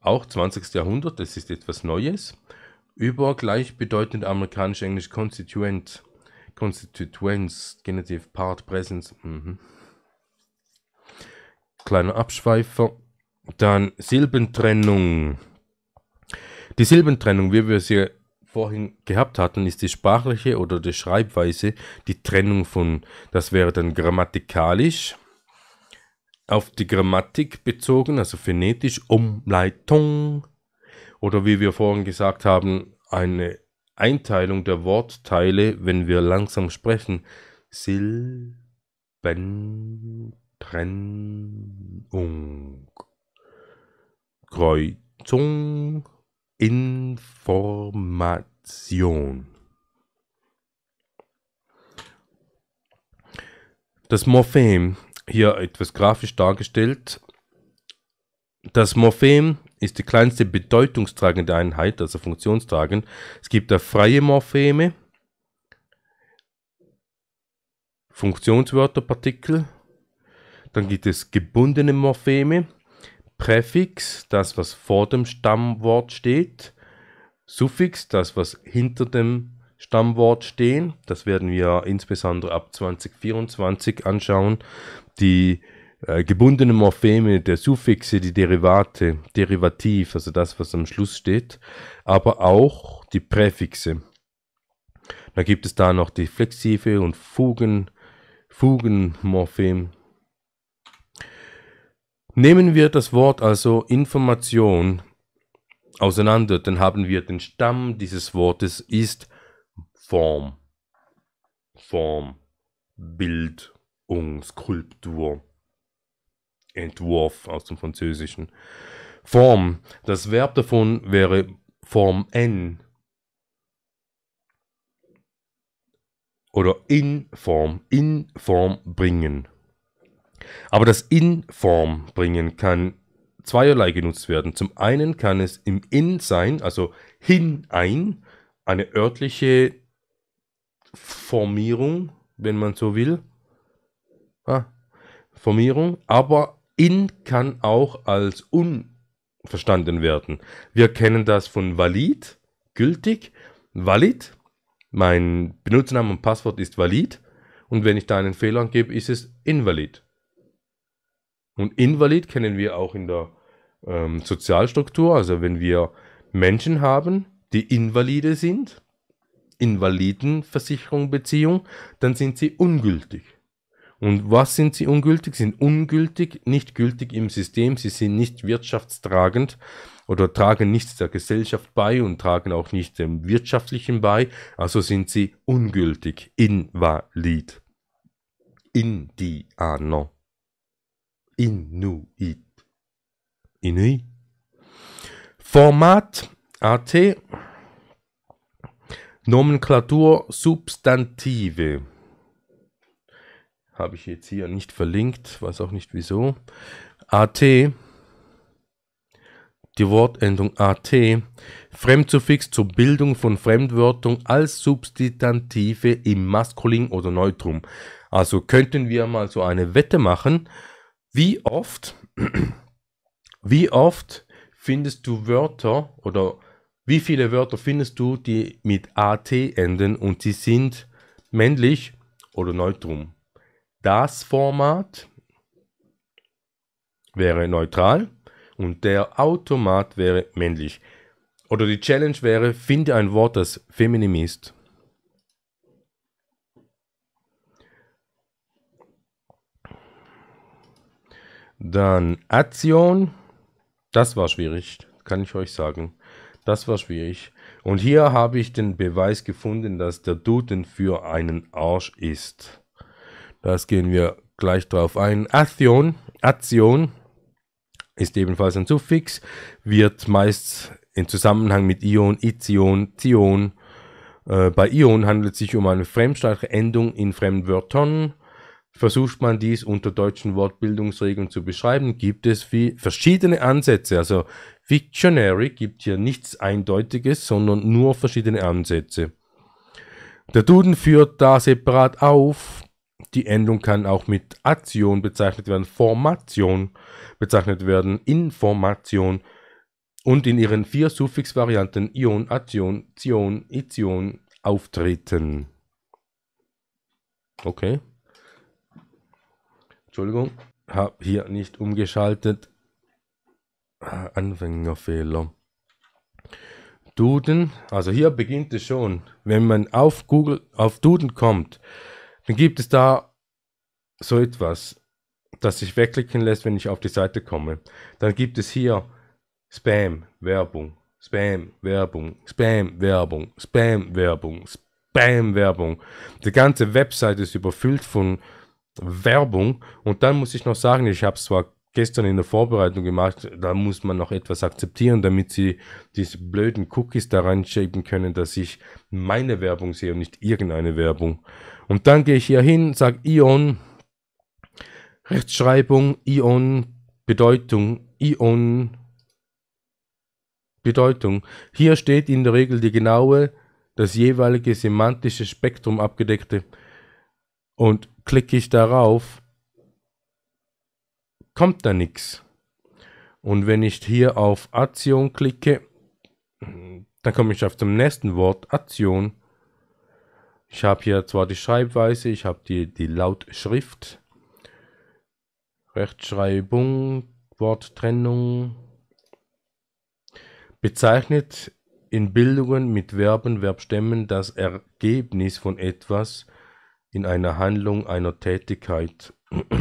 auch 20. Jahrhundert, das ist etwas Neues, über gleichbedeutend amerikanisch-englisch Constituent, Constituents, Genitive Part, Presence. Mhm. Kleiner Abschweifer. Dann Silbentrennung. Die Silbentrennung, wie wir sie vorhin gehabt hatten, ist die sprachliche oder die Schreibweise die Trennung von, das wäre dann grammatikalisch auf die Grammatik bezogen, also phonetisch Umleitung oder wie wir vorhin gesagt haben, eine Einteilung der Wortteile, wenn wir langsam sprechen. Silbentrennung, Kreuzung, Information. Das Morphem hier etwas grafisch dargestellt. Das Morphem ist die kleinste bedeutungstragende Einheit, also funktionstragend. Es gibt da freie Morpheme, Funktionswörterpartikel, dann gibt es gebundene Morpheme, Präfix, das was vor dem Stammwort steht, Suffix, das was hinter dem Stammwort stehen. Das werden wir insbesondere ab 2024 anschauen. Die äh, gebundenen Morpheme der Suffixe, die Derivate, Derivativ, also das, was am Schluss steht, aber auch die Präfixe. Da gibt es da noch die flexive und Fugen, Fugenmorphem. Nehmen wir das Wort also Information auseinander, dann haben wir den Stamm dieses Wortes ist Form, Form, Bild und Skulptur. Entwurf aus dem Französischen. Form, das Verb davon wäre Form N oder in Form, in Form bringen. Aber das in Form bringen kann zweierlei genutzt werden. Zum einen kann es im In sein, also hinein, eine örtliche Formierung, wenn man so will. Ah, Formierung, aber in kann auch als unverstanden werden. Wir kennen das von valid, gültig, valid. Mein Benutzernamen und Passwort ist valid und wenn ich da einen Fehler gebe, ist es invalid. Und invalid kennen wir auch in der ähm, Sozialstruktur, also wenn wir Menschen haben, die invalide sind, Invalidenversicherung Beziehung, dann sind sie ungültig. Und was sind sie ungültig? Sind ungültig, nicht gültig im System, sie sind nicht wirtschaftstragend oder tragen nichts der Gesellschaft bei und tragen auch nicht dem Wirtschaftlichen bei, also sind sie ungültig, invalid. Indiano. Inuit. Inuit. Format AT Nomenklatur Substantive. Habe ich jetzt hier nicht verlinkt, weiß auch nicht wieso. AT, die Wortendung AT, Fremdsuffix zur Bildung von Fremdwörtern als Substantive im Maskulin oder Neutrum. Also könnten wir mal so eine Wette machen, wie oft, wie oft findest du Wörter oder Wörter, wie viele Wörter findest du, die mit AT enden und sie sind männlich oder neutrum? Das Format wäre neutral und der Automat wäre männlich. Oder die Challenge wäre, finde ein Wort, das feminin ist. Dann Aktion. Das war schwierig, kann ich euch sagen. Das war schwierig. Und hier habe ich den Beweis gefunden, dass der Duden für einen Arsch ist. Das gehen wir gleich drauf ein. Aktion, Aktion ist ebenfalls ein Suffix, wird meist im Zusammenhang mit Ion, Izion, Zion. Äh, bei Ion handelt es sich um eine fremdsprachige Endung in Fremdwörtern. Versucht man dies unter deutschen Wortbildungsregeln zu beschreiben, gibt es verschiedene Ansätze. Also Victionary gibt hier nichts Eindeutiges, sondern nur verschiedene Ansätze. Der Duden führt da separat auf. Die Endung kann auch mit Aktion bezeichnet werden, Formation bezeichnet werden, Information und in ihren vier Suffixvarianten Ion, Aktion, Zion, Ition auftreten. Okay. Entschuldigung, habe hier nicht umgeschaltet. Anfängerfehler. Duden, also hier beginnt es schon. Wenn man auf Google, auf Duden kommt, dann gibt es da so etwas, das sich wegklicken lässt, wenn ich auf die Seite komme. Dann gibt es hier Spam, Werbung, Spam, Werbung, Spam, Werbung, Spam, Werbung, Spam, Werbung. Die ganze Website ist überfüllt von Werbung. Und dann muss ich noch sagen, ich habe zwar gestern in der Vorbereitung gemacht, da muss man noch etwas akzeptieren, damit sie diese blöden Cookies da reinschieben können, dass ich meine Werbung sehe und nicht irgendeine Werbung. Und dann gehe ich hier hin, sage Ion, Rechtschreibung, Ion, Bedeutung, Ion, Bedeutung. Hier steht in der Regel die genaue, das jeweilige semantische Spektrum abgedeckte. Und klicke ich darauf, kommt da nichts. Und wenn ich hier auf Aktion klicke, dann komme ich auf zum nächsten Wort Aktion. Ich habe hier zwar die Schreibweise, ich habe die, die Lautschrift, Rechtschreibung, Worttrennung. Bezeichnet in Bildungen mit Verben, Verbstämmen das Ergebnis von etwas in einer Handlung, einer Tätigkeit.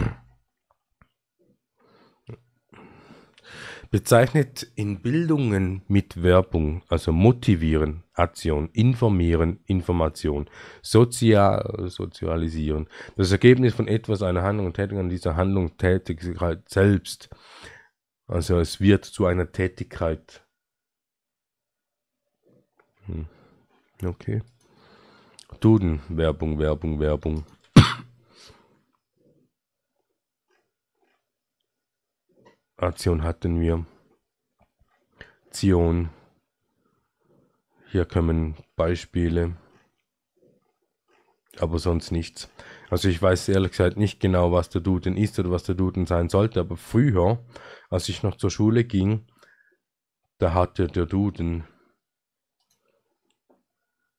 bezeichnet in Bildungen mit Werbung, also motivieren, Aktion, informieren, Information, sozial, sozialisieren, das Ergebnis von etwas, einer Handlung und Tätigkeit, dieser Handlung Tätigkeit selbst. Also es wird zu einer Tätigkeit. Hm. Okay. Duden, Werbung, Werbung, Werbung. Aktion hatten wir. Zion. Hier kommen Beispiele. Aber sonst nichts. Also ich weiß ehrlich gesagt nicht genau, was der Duden ist oder was der Duden sein sollte, aber früher, als ich noch zur Schule ging, da hatte der Duden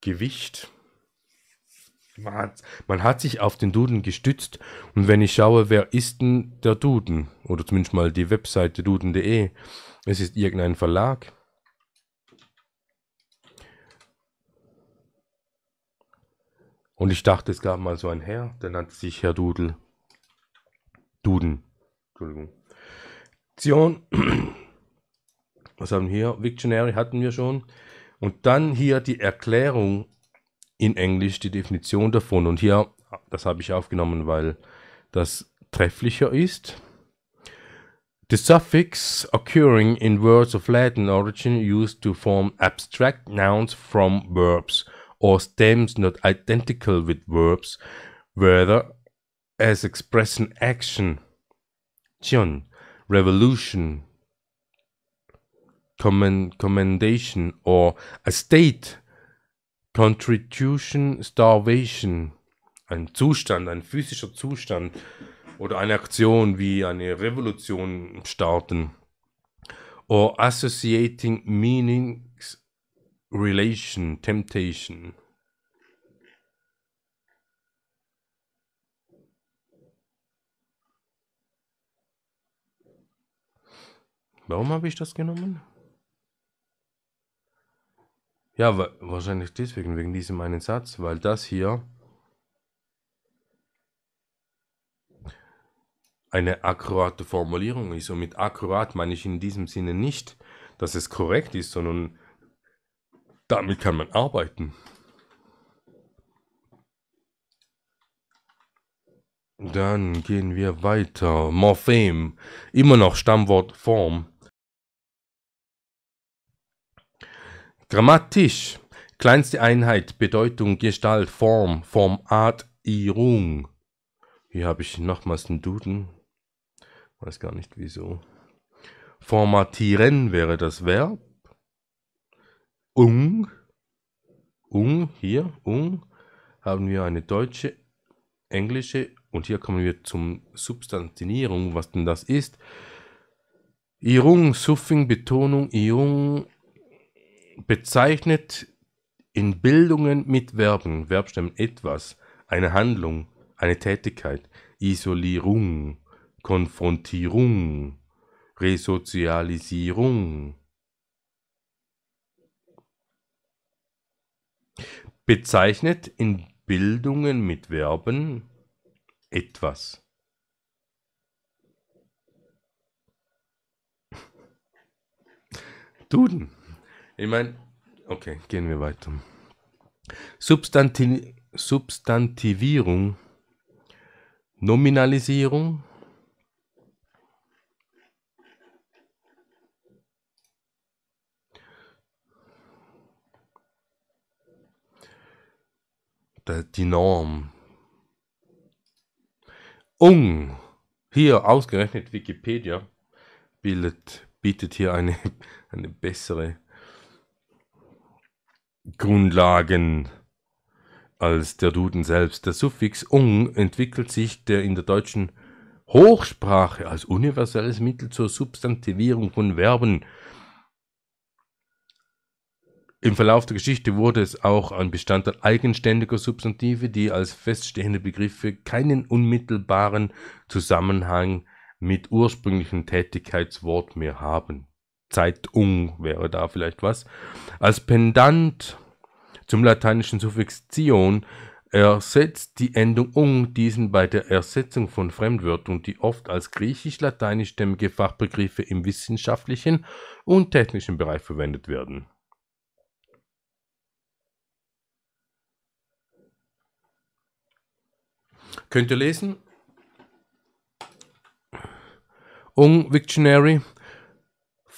Gewicht man hat sich auf den Duden gestützt und wenn ich schaue, wer ist denn der Duden? Oder zumindest mal die Webseite duden.de. Es ist irgendein Verlag. Und ich dachte, es gab mal so ein Herr, der nannte sich Herr Dudel. Duden. Entschuldigung. Zion. Was haben wir hier? Victionary hatten wir schon. Und dann hier die Erklärung in Englisch die Definition davon. Und hier, das habe ich aufgenommen, weil das trefflicher ist. The suffix occurring in words of Latin origin used to form abstract nouns from verbs or stems not identical with verbs, whether as expressing action, tion, revolution, commendation, or a state Contribution Starvation, ein Zustand, ein physischer Zustand oder eine Aktion wie eine Revolution starten. Or associating meanings, relation, temptation. Warum habe ich das genommen? Ja, wahrscheinlich deswegen, wegen diesem einen Satz, weil das hier eine akkurate Formulierung ist. Und mit akkurat meine ich in diesem Sinne nicht, dass es korrekt ist, sondern damit kann man arbeiten. Dann gehen wir weiter. Morphem. Immer noch Stammwort Form. Grammatisch. Kleinste Einheit, Bedeutung, Gestalt, Form, Formart, Irung. Hier habe ich nochmals einen Duden. Weiß gar nicht wieso. Formatieren wäre das Verb. Ung. Ung, hier, ung, haben wir eine deutsche, englische und hier kommen wir zum Substantinierung, was denn das ist. Irung, Suffing, Betonung, Irung, bezeichnet in Bildungen mit Verben, Verbstimmen etwas, eine Handlung, eine Tätigkeit, Isolierung, Konfrontierung, Resozialisierung. Bezeichnet in Bildungen mit Verben etwas. Duden. Ich meine, okay, gehen wir weiter. Substanti Substantivierung, Nominalisierung, die Norm. Ung, hier ausgerechnet Wikipedia, bildet, bietet hier eine, eine bessere Grundlagen als der Duden selbst. Der Suffix ung entwickelt sich, der in der deutschen Hochsprache als universelles Mittel zur Substantivierung von Verben. Im Verlauf der Geschichte wurde es auch ein Bestandteil eigenständiger Substantive, die als feststehende Begriffe keinen unmittelbaren Zusammenhang mit ursprünglichen Tätigkeitswort mehr haben. Zeitung wäre da vielleicht was. Als Pendant zum lateinischen Suffix Zion ersetzt die Endung ung diesen bei der Ersetzung von Fremdwörtern, die oft als griechisch-lateinischstämmige Fachbegriffe im wissenschaftlichen und technischen Bereich verwendet werden. Könnt ihr lesen? Ung Victionary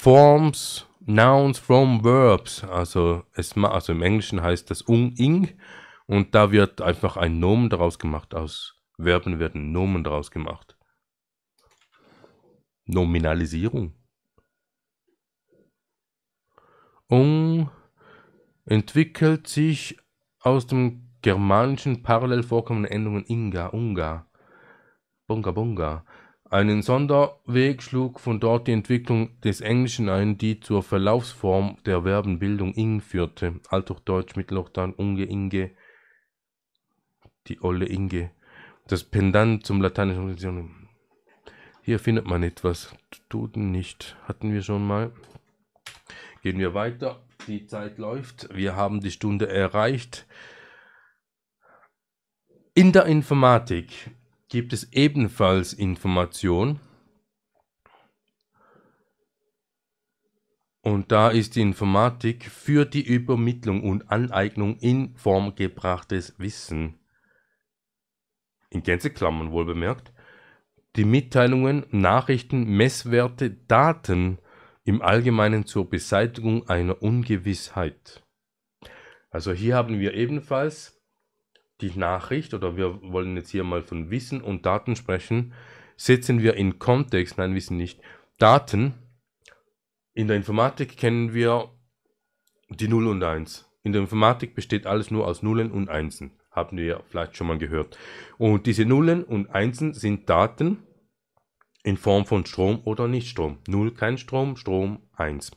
Forms, Nouns from Verbs. Also, es, also im Englischen heißt das un-ing und da wird einfach ein Nomen daraus gemacht. Aus Verben werden Nomen daraus gemacht. Nominalisierung. Ung entwickelt sich aus dem germanischen parallel vorkommenden Endungen Inga, Unga, Bunga, Bunga. Einen Sonderweg schlug von dort die Entwicklung des Englischen ein, die zur Verlaufsform der Verbenbildung -ing führte. Althochdeutsch, Mittelhochdeutsch, Unge, Inge, die olle Inge. Das Pendant zum Lateinischen. Hier findet man etwas. Duden nicht. Hatten wir schon mal. Gehen wir weiter. Die Zeit läuft. Wir haben die Stunde erreicht. In der Informatik gibt es ebenfalls Information. Und da ist die Informatik für die Übermittlung und Aneignung in Form gebrachtes Wissen. In Gänseklammern wohl bemerkt. Die Mitteilungen, Nachrichten, Messwerte, Daten im Allgemeinen zur Beseitigung einer Ungewissheit. Also hier haben wir ebenfalls die Nachricht oder wir wollen jetzt hier mal von Wissen und Daten sprechen, setzen wir in Kontext, nein, Wissen nicht, Daten. In der Informatik kennen wir die 0 und 1. In der Informatik besteht alles nur aus Nullen und Einsen. Haben wir vielleicht schon mal gehört. Und diese Nullen und Einsen sind Daten in Form von Strom oder Nichtstrom. Null kein Strom, Strom 1.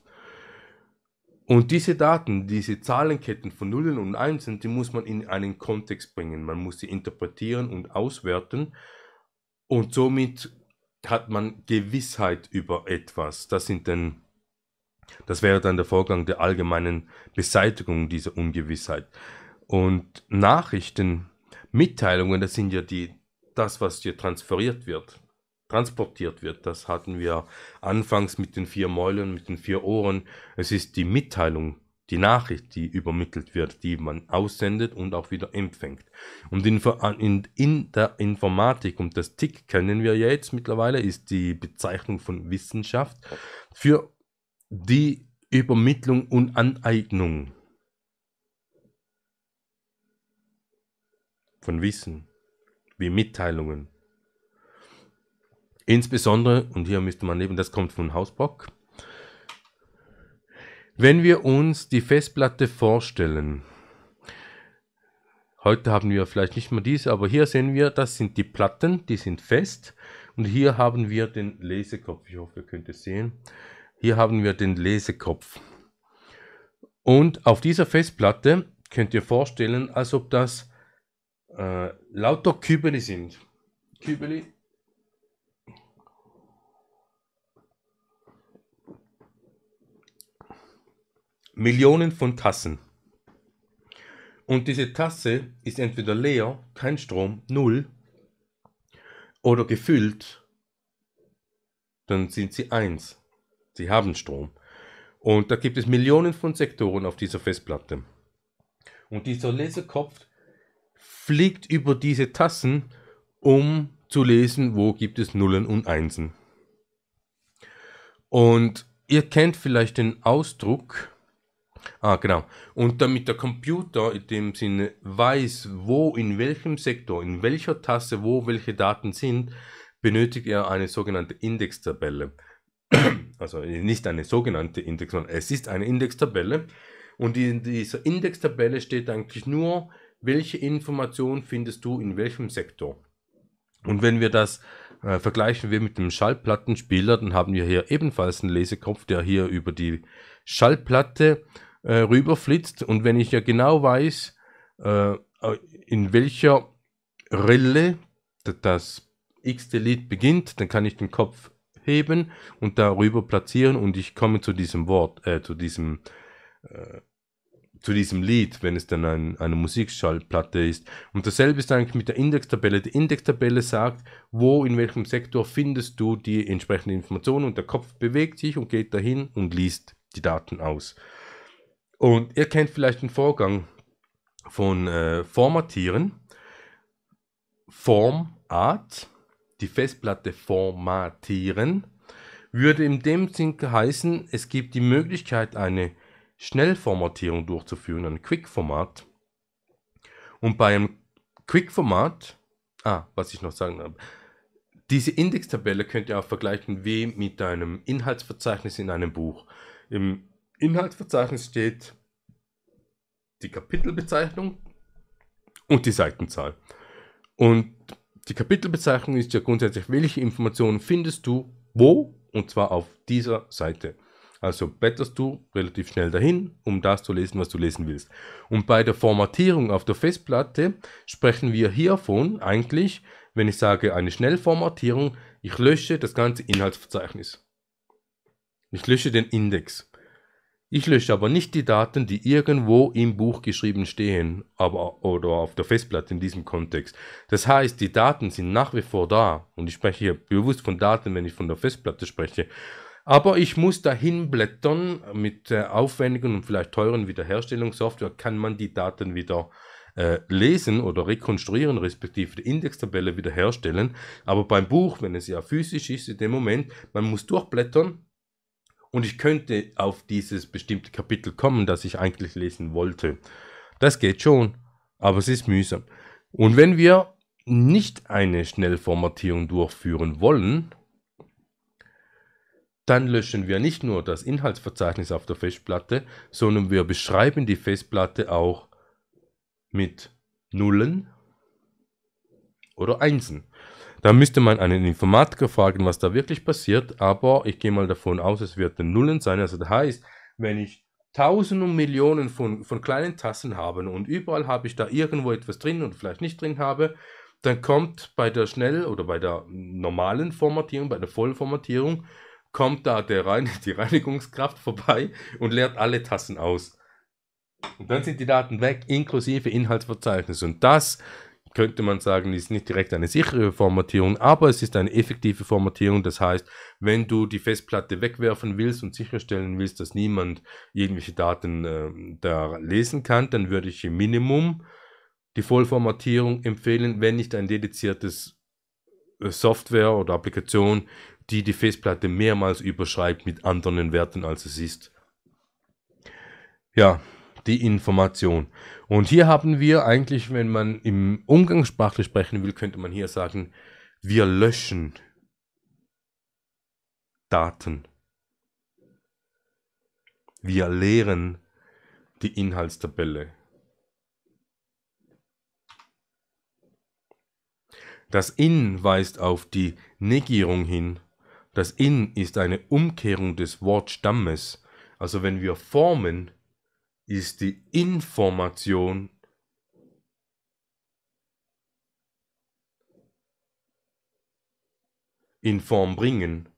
Und diese Daten, diese Zahlenketten von Nullen und Einsen, die muss man in einen Kontext bringen. Man muss sie interpretieren und auswerten. Und somit hat man Gewissheit über etwas. Das sind dann das wäre dann der Vorgang der allgemeinen Beseitigung dieser Ungewissheit. Und Nachrichten, Mitteilungen, das sind ja die, das, was dir transferiert wird transportiert wird. Das hatten wir anfangs mit den vier Mäulen, mit den vier Ohren. Es ist die Mitteilung, die Nachricht, die übermittelt wird, die man aussendet und auch wieder empfängt. Und in, in, in der Informatik, und das TIC kennen wir jetzt mittlerweile, ist die Bezeichnung von Wissenschaft für die Übermittlung und Aneignung von Wissen, wie Mitteilungen, Insbesondere, und hier müsste man nehmen, das kommt von Hausbock, wenn wir uns die Festplatte vorstellen, heute haben wir vielleicht nicht mehr diese, aber hier sehen wir, das sind die Platten, die sind fest. Und hier haben wir den Lesekopf, ich hoffe, ihr könnt es sehen. Hier haben wir den Lesekopf. Und auf dieser Festplatte könnt ihr vorstellen, als ob das äh, lauter Kübeli sind. Kübeli Millionen von Tassen. Und diese Tasse ist entweder leer, kein Strom, null, oder gefüllt, dann sind sie eins. Sie haben Strom. Und da gibt es Millionen von Sektoren auf dieser Festplatte. Und dieser Laserkopf fliegt über diese Tassen, um zu lesen, wo gibt es Nullen und Einsen. Und ihr kennt vielleicht den Ausdruck, Ah, genau. Und damit der Computer in dem Sinne weiß, wo, in welchem Sektor, in welcher Tasse, wo welche Daten sind, benötigt er eine sogenannte Indextabelle. Also äh, nicht eine sogenannte Index, sondern es ist eine Indextabelle. Und in dieser Indextabelle steht eigentlich nur, welche Information findest du in welchem Sektor. Und wenn wir das äh, vergleichen wir mit dem Schallplattenspieler, dann haben wir hier ebenfalls einen Lesekopf, der hier über die Schallplatte äh, rüberflitzt. Und wenn ich ja genau weiß, äh, äh in welcher Rille das x delete beginnt, dann kann ich den Kopf heben und darüber platzieren und ich komme zu diesem Wort, äh, zu diesem äh, zu diesem Lied, wenn es dann ein, eine Musikschallplatte ist. Und dasselbe ist eigentlich mit der Indextabelle. Die Indextabelle sagt, wo in welchem Sektor findest du die entsprechende Information und der Kopf bewegt sich und geht dahin und liest die Daten aus. Und ihr kennt vielleicht den Vorgang von äh, Formatieren. Formart, die Festplatte formatieren, würde in dem Sinn heißen, es gibt die Möglichkeit, eine Schnellformatierung durchzuführen, ein Quick-Format. Und bei einem Quick-Format, ah, was ich noch sagen habe, diese Indextabelle könnt ihr auch vergleichen wie mit einem Inhaltsverzeichnis in einem Buch. Im Inhaltsverzeichnis steht die Kapitelbezeichnung und die Seitenzahl. Und die Kapitelbezeichnung ist ja grundsätzlich, welche Informationen findest du wo und zwar auf dieser Seite. Also blätterst du relativ schnell dahin, um das zu lesen, was du lesen willst. Und bei der Formatierung auf der Festplatte sprechen wir hiervon eigentlich, wenn ich sage eine Schnellformatierung, ich lösche das ganze Inhaltsverzeichnis. Ich lösche den Index. Ich lösche aber nicht die Daten, die irgendwo im Buch geschrieben stehen aber, oder auf der Festplatte in diesem Kontext. Das heißt, die Daten sind nach wie vor da und ich spreche hier bewusst von Daten, wenn ich von der Festplatte spreche. Aber ich muss dahin blättern, mit äh, aufwendigen und vielleicht teuren Wiederherstellungssoftware kann man die Daten wieder äh, lesen oder rekonstruieren, respektive die Indextabelle wiederherstellen. Aber beim Buch, wenn es ja physisch ist, in dem Moment, man muss durchblättern, und ich könnte auf dieses bestimmte Kapitel kommen, das ich eigentlich lesen wollte. Das geht schon, aber es ist mühsam. Und wenn wir nicht eine Schnellformatierung durchführen wollen, dann löschen wir nicht nur das Inhaltsverzeichnis auf der Festplatte, sondern wir beschreiben die Festplatte auch mit Nullen oder Einsen. Da müsste man einen Informatiker fragen, was da wirklich passiert, aber ich gehe mal davon aus, es wird ein Nullen sein. Also das heißt, wenn ich Tausende und Millionen von, von kleinen Tassen habe und überall habe ich da irgendwo etwas drin und vielleicht nicht drin habe, dann kommt bei der schnell oder bei der normalen Formatierung, bei der Vollformatierung, kommt da der Rein die Reinigungskraft vorbei und leert alle Tassen aus. Und dann sind die Daten weg, inklusive Inhaltsverzeichnis. Und das könnte man sagen, ist nicht direkt eine sichere Formatierung, aber es ist eine effektive Formatierung. Das heißt, wenn du die Festplatte wegwerfen willst und sicherstellen willst, dass niemand irgendwelche Daten äh, da lesen kann, dann würde ich im Minimum die Vollformatierung empfehlen, wenn nicht ein dediziertes äh, Software oder Applikation, die die Festplatte mehrmals überschreibt mit anderen Werten, als es ist. Ja, die Information. Und hier haben wir eigentlich, wenn man im Umgangssprache sprechen will, könnte man hier sagen, wir löschen Daten. Wir leeren die Inhaltstabelle. Das In weist auf die Negierung hin. Das In ist eine Umkehrung des Wortstammes. Also wenn wir Formen ist die Information in Form bringen.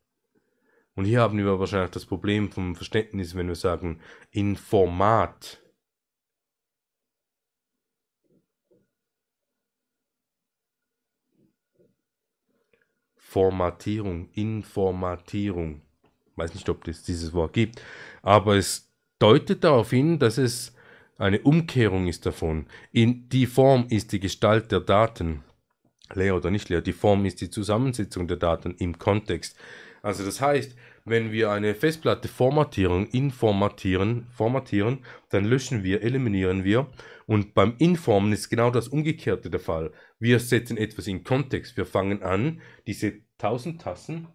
Und hier haben wir wahrscheinlich das Problem vom Verständnis, wenn wir sagen in Format. Formatierung, Informatierung. Ich weiß nicht, ob es dieses Wort gibt, aber es deutet darauf hin, dass es eine Umkehrung ist davon. In die Form ist die Gestalt der Daten, leer oder nicht leer, die Form ist die Zusammensetzung der Daten im Kontext. Also das heißt, wenn wir eine Festplatte formatieren, informatieren, formatieren, dann löschen wir, eliminieren wir. Und beim Informen ist genau das Umgekehrte der Fall. Wir setzen etwas in Kontext. Wir fangen an, diese 1000 Tassen,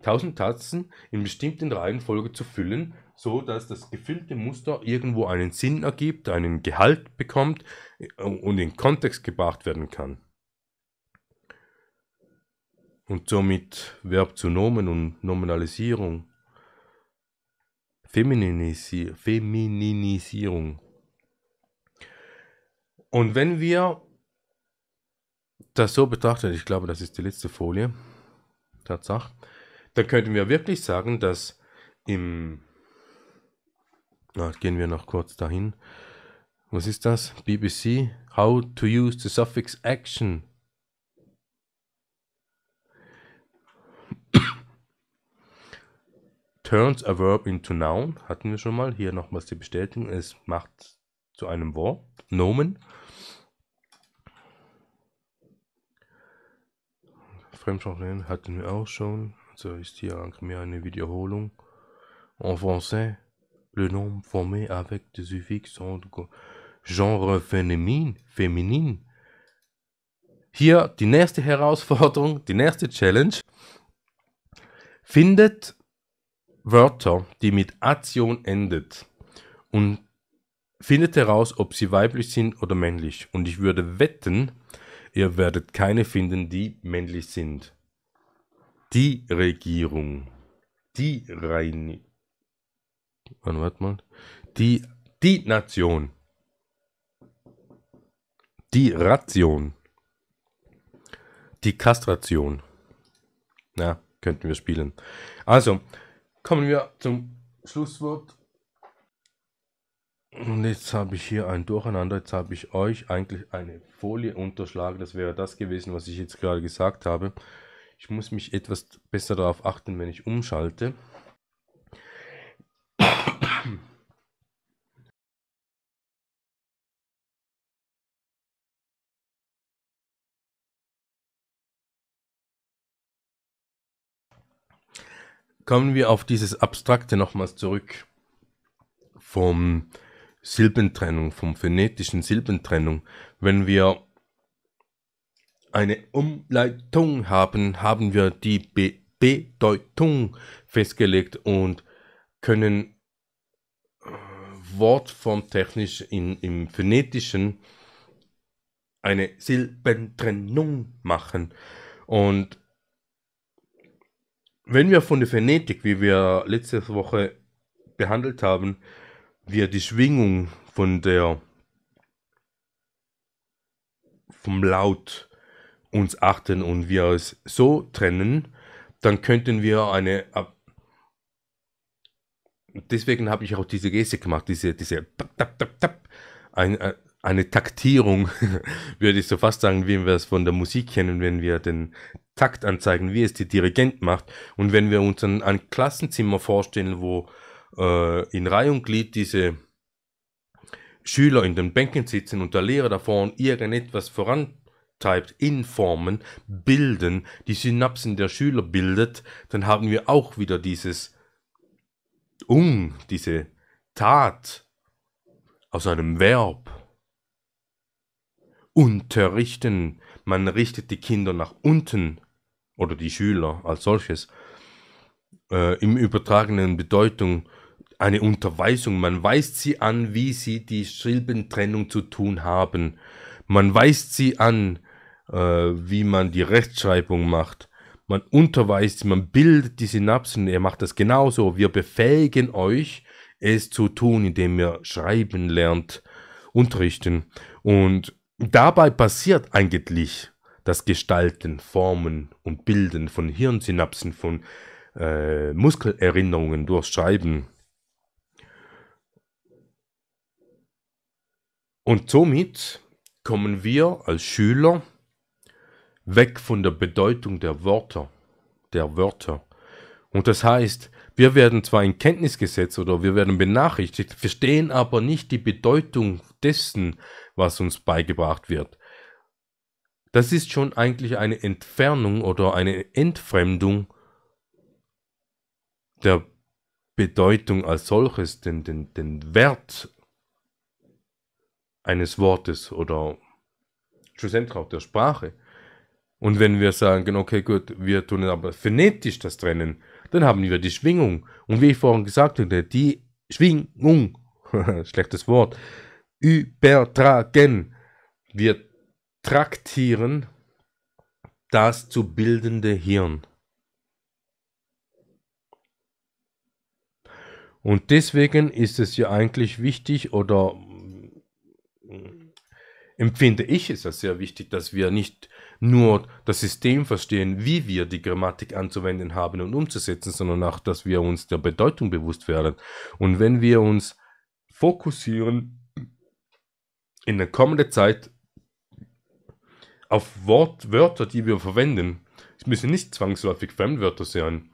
1000 Tassen in bestimmten Reihenfolge zu füllen so dass das gefüllte Muster irgendwo einen Sinn ergibt, einen Gehalt bekommt äh, und in Kontext gebracht werden kann. Und somit Verb zu Nomen und Nominalisierung, Femininisi Femininisierung. Und wenn wir das so betrachten, ich glaube, das ist die letzte Folie, Tatsache, dann könnten wir wirklich sagen, dass im na, gehen wir noch kurz dahin. Was ist das? BBC? How to use the suffix action. Turns a verb into noun. Hatten wir schon mal. Hier nochmals die Bestätigung. Es macht zu einem Wort. Nomen. Fremdsprachen hatten wir auch schon. Also ist hier eine Wiederholung. En français le nom formé avec des suffixes genre féminin, feminin. Hier die nächste Herausforderung, die nächste Challenge. Findet Wörter, die mit Aktion endet und findet heraus, ob sie weiblich sind oder männlich. Und ich würde wetten, ihr werdet keine finden, die männlich sind. Die Regierung. Die Reinigung. Wann, warte mal. Die, die Nation. Die Ration. Die Kastration. Na, könnten wir spielen. Also, kommen wir zum Schlusswort. Und jetzt habe ich hier ein Durcheinander. Jetzt habe ich euch eigentlich eine Folie unterschlagen. Das wäre das gewesen, was ich jetzt gerade gesagt habe. Ich muss mich etwas besser darauf achten, wenn ich umschalte. Kommen wir auf dieses Abstrakte nochmals zurück vom Silbentrennung, vom phonetischen Silbentrennung. Wenn wir eine Umleitung haben, haben wir die Be Bedeutung festgelegt und können wortformtechnisch in, im Phonetischen eine Silbentrennung machen. Und wenn wir von der Phonetik, wie wir letzte Woche behandelt haben, wir die Schwingung von der vom Laut uns achten und wir es so trennen, dann könnten wir eine deswegen habe ich auch diese Geste gemacht, diese, diese tap, tap, tap, eine, äh, eine Taktierung, würde ich so fast sagen, wie wir es von der Musik kennen, wenn wir den Takt anzeigen, wie es die Dirigent macht. Und wenn wir uns ein, ein Klassenzimmer vorstellen, wo äh, in Reihe und Glied diese Schüler in den Bänken sitzen und der Lehrer da vorne irgendetwas vorantreibt, informen, bilden, die Synapsen der Schüler bildet, dann haben wir auch wieder dieses um, diese Tat aus einem Verb unterrichten. Man richtet die Kinder nach unten oder die Schüler als solches. Äh, Im übertragenen Bedeutung eine Unterweisung. Man weist sie an, wie sie die Silbentrennung zu tun haben. Man weist sie an, äh, wie man die Rechtschreibung macht man unterweist, man bildet die Synapsen, ihr macht das genauso. Wir befähigen euch, es zu tun, indem ihr schreiben lernt, unterrichten. Und dabei passiert eigentlich das Gestalten, Formen und Bilden von Hirnsynapsen, von äh, Muskelerinnerungen durch Schreiben. Und somit kommen wir als Schüler weg von der Bedeutung der Wörter, der Wörter. Und das heißt, wir werden zwar in Kenntnis gesetzt oder wir werden benachrichtigt, verstehen aber nicht die Bedeutung dessen, was uns beigebracht wird. Das ist schon eigentlich eine Entfernung oder eine Entfremdung der Bedeutung als solches, den, den, den Wert eines Wortes oder schlussendlich auch der Sprache. Und wenn wir sagen, okay, gut, wir tun aber phonetisch das trennen, dann haben wir die Schwingung. Und wie ich vorhin gesagt hatte, die Schwingung, schlechtes Wort, übertragen. Wir traktieren das zu bildende Hirn. Und deswegen ist es ja eigentlich wichtig oder hm, empfinde ich es als sehr wichtig, dass wir nicht nur das System verstehen, wie wir die Grammatik anzuwenden haben und umzusetzen, sondern auch, dass wir uns der Bedeutung bewusst werden. Und wenn wir uns fokussieren in der kommenden Zeit auf Wort, Wörter, die wir verwenden, es müssen nicht zwangsläufig Fremdwörter sein.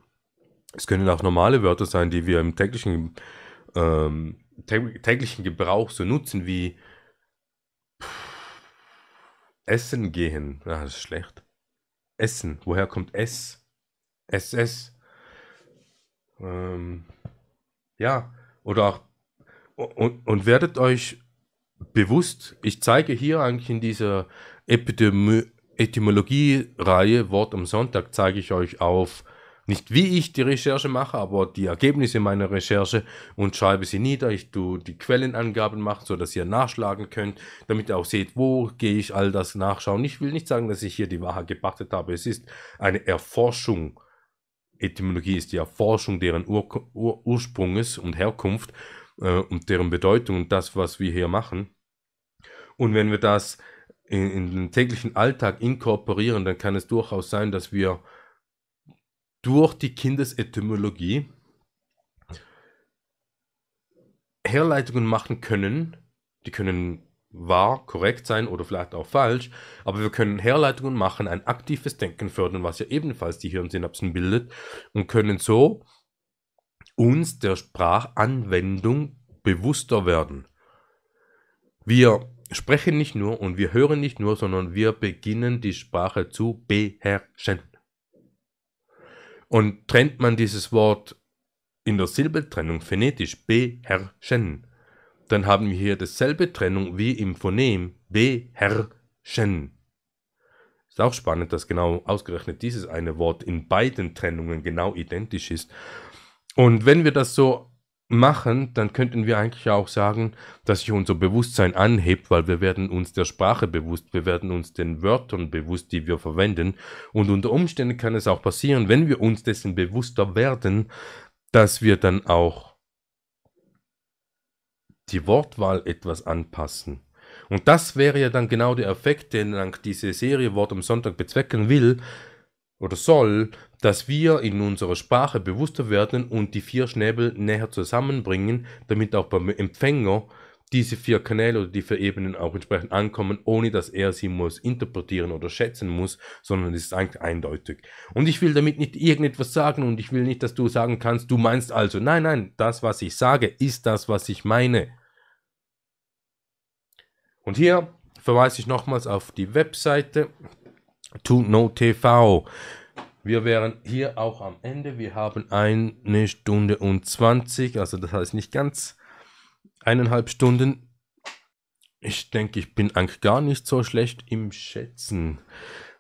Es können auch normale Wörter sein, die wir im täglichen, ähm, täglichen Gebrauch so nutzen wie Essen gehen. Ah, das ist schlecht. Essen. Woher kommt S? SS. Ähm, ja, oder auch. Und, und werdet euch bewusst, ich zeige hier eigentlich in dieser Epidemi Etymologie-Reihe Wort am Sonntag, zeige ich euch auf nicht wie ich die Recherche mache, aber die Ergebnisse meiner Recherche und schreibe sie nieder. Ich tue die Quellenangaben machen, sodass ihr nachschlagen könnt, damit ihr auch seht, wo gehe ich all das nachschauen. Ich will nicht sagen, dass ich hier die Wahrheit gepachtet habe. Es ist eine Erforschung. Etymologie ist die Erforschung deren Ur Ur Ursprunges und Herkunft äh, und deren Bedeutung und das, was wir hier machen. Und wenn wir das in, in den täglichen Alltag inkorporieren, dann kann es durchaus sein, dass wir durch die Kindesetymologie Herleitungen machen können. Die können wahr, korrekt sein oder vielleicht auch falsch, aber wir können Herleitungen machen, ein aktives Denken fördern, was ja ebenfalls die Hirnsynapsen bildet und können so uns der Sprachanwendung bewusster werden. Wir sprechen nicht nur und wir hören nicht nur, sondern wir beginnen die Sprache zu beherrschen. Und trennt man dieses Wort in der Silbentrennung phonetisch beherrschen, dann haben wir hier dasselbe Trennung wie im Phonem beherrschen. Ist auch spannend, dass genau ausgerechnet dieses eine Wort in beiden Trennungen genau identisch ist. Und wenn wir das so machen, dann könnten wir eigentlich auch sagen, dass sich unser Bewusstsein anhebt, weil wir werden uns der Sprache bewusst, wir werden uns den Wörtern bewusst, die wir verwenden. Und unter Umständen kann es auch passieren, wenn wir uns dessen bewusster werden, dass wir dann auch die Wortwahl etwas anpassen. Und das wäre ja dann genau der Effekt, den diese Serie Wort am Sonntag bezwecken will, oder soll, dass wir in unserer Sprache bewusster werden und die vier Schnäbel näher zusammenbringen, damit auch beim Empfänger diese vier Kanäle oder die vier Ebenen auch entsprechend ankommen, ohne dass er sie muss interpretieren oder schätzen muss, sondern es ist eigentlich eindeutig. Und ich will damit nicht irgendetwas sagen und ich will nicht, dass du sagen kannst, du meinst also, nein, nein, das, was ich sage, ist das, was ich meine. Und hier verweise ich nochmals auf die Webseite to no TV. Wir wären hier auch am Ende. Wir haben eine Stunde und 20, also das heißt nicht ganz eineinhalb Stunden. Ich denke, ich bin eigentlich gar nicht so schlecht im Schätzen.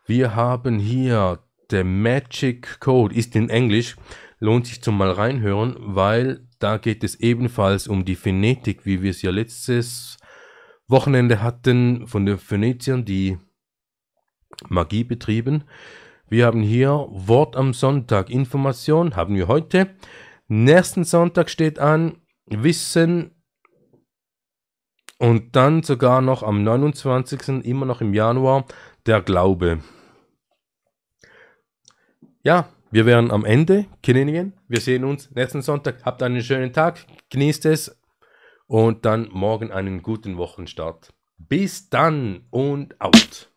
Wir haben hier der Magic Code, ist in Englisch, lohnt sich zum mal reinhören, weil da geht es ebenfalls um die Phonetik, wie wir es ja letztes Wochenende hatten von den Phöniziern, die Magie betrieben. Wir haben hier Wort am Sonntag. Information haben wir heute. Nächsten Sonntag steht an Wissen und dann sogar noch am 29. immer noch im Januar der Glaube. Ja, wir wären am Ende. Kinningen, wir sehen uns nächsten Sonntag. Habt einen schönen Tag, genießt es und dann morgen einen guten Wochenstart. Bis dann und out.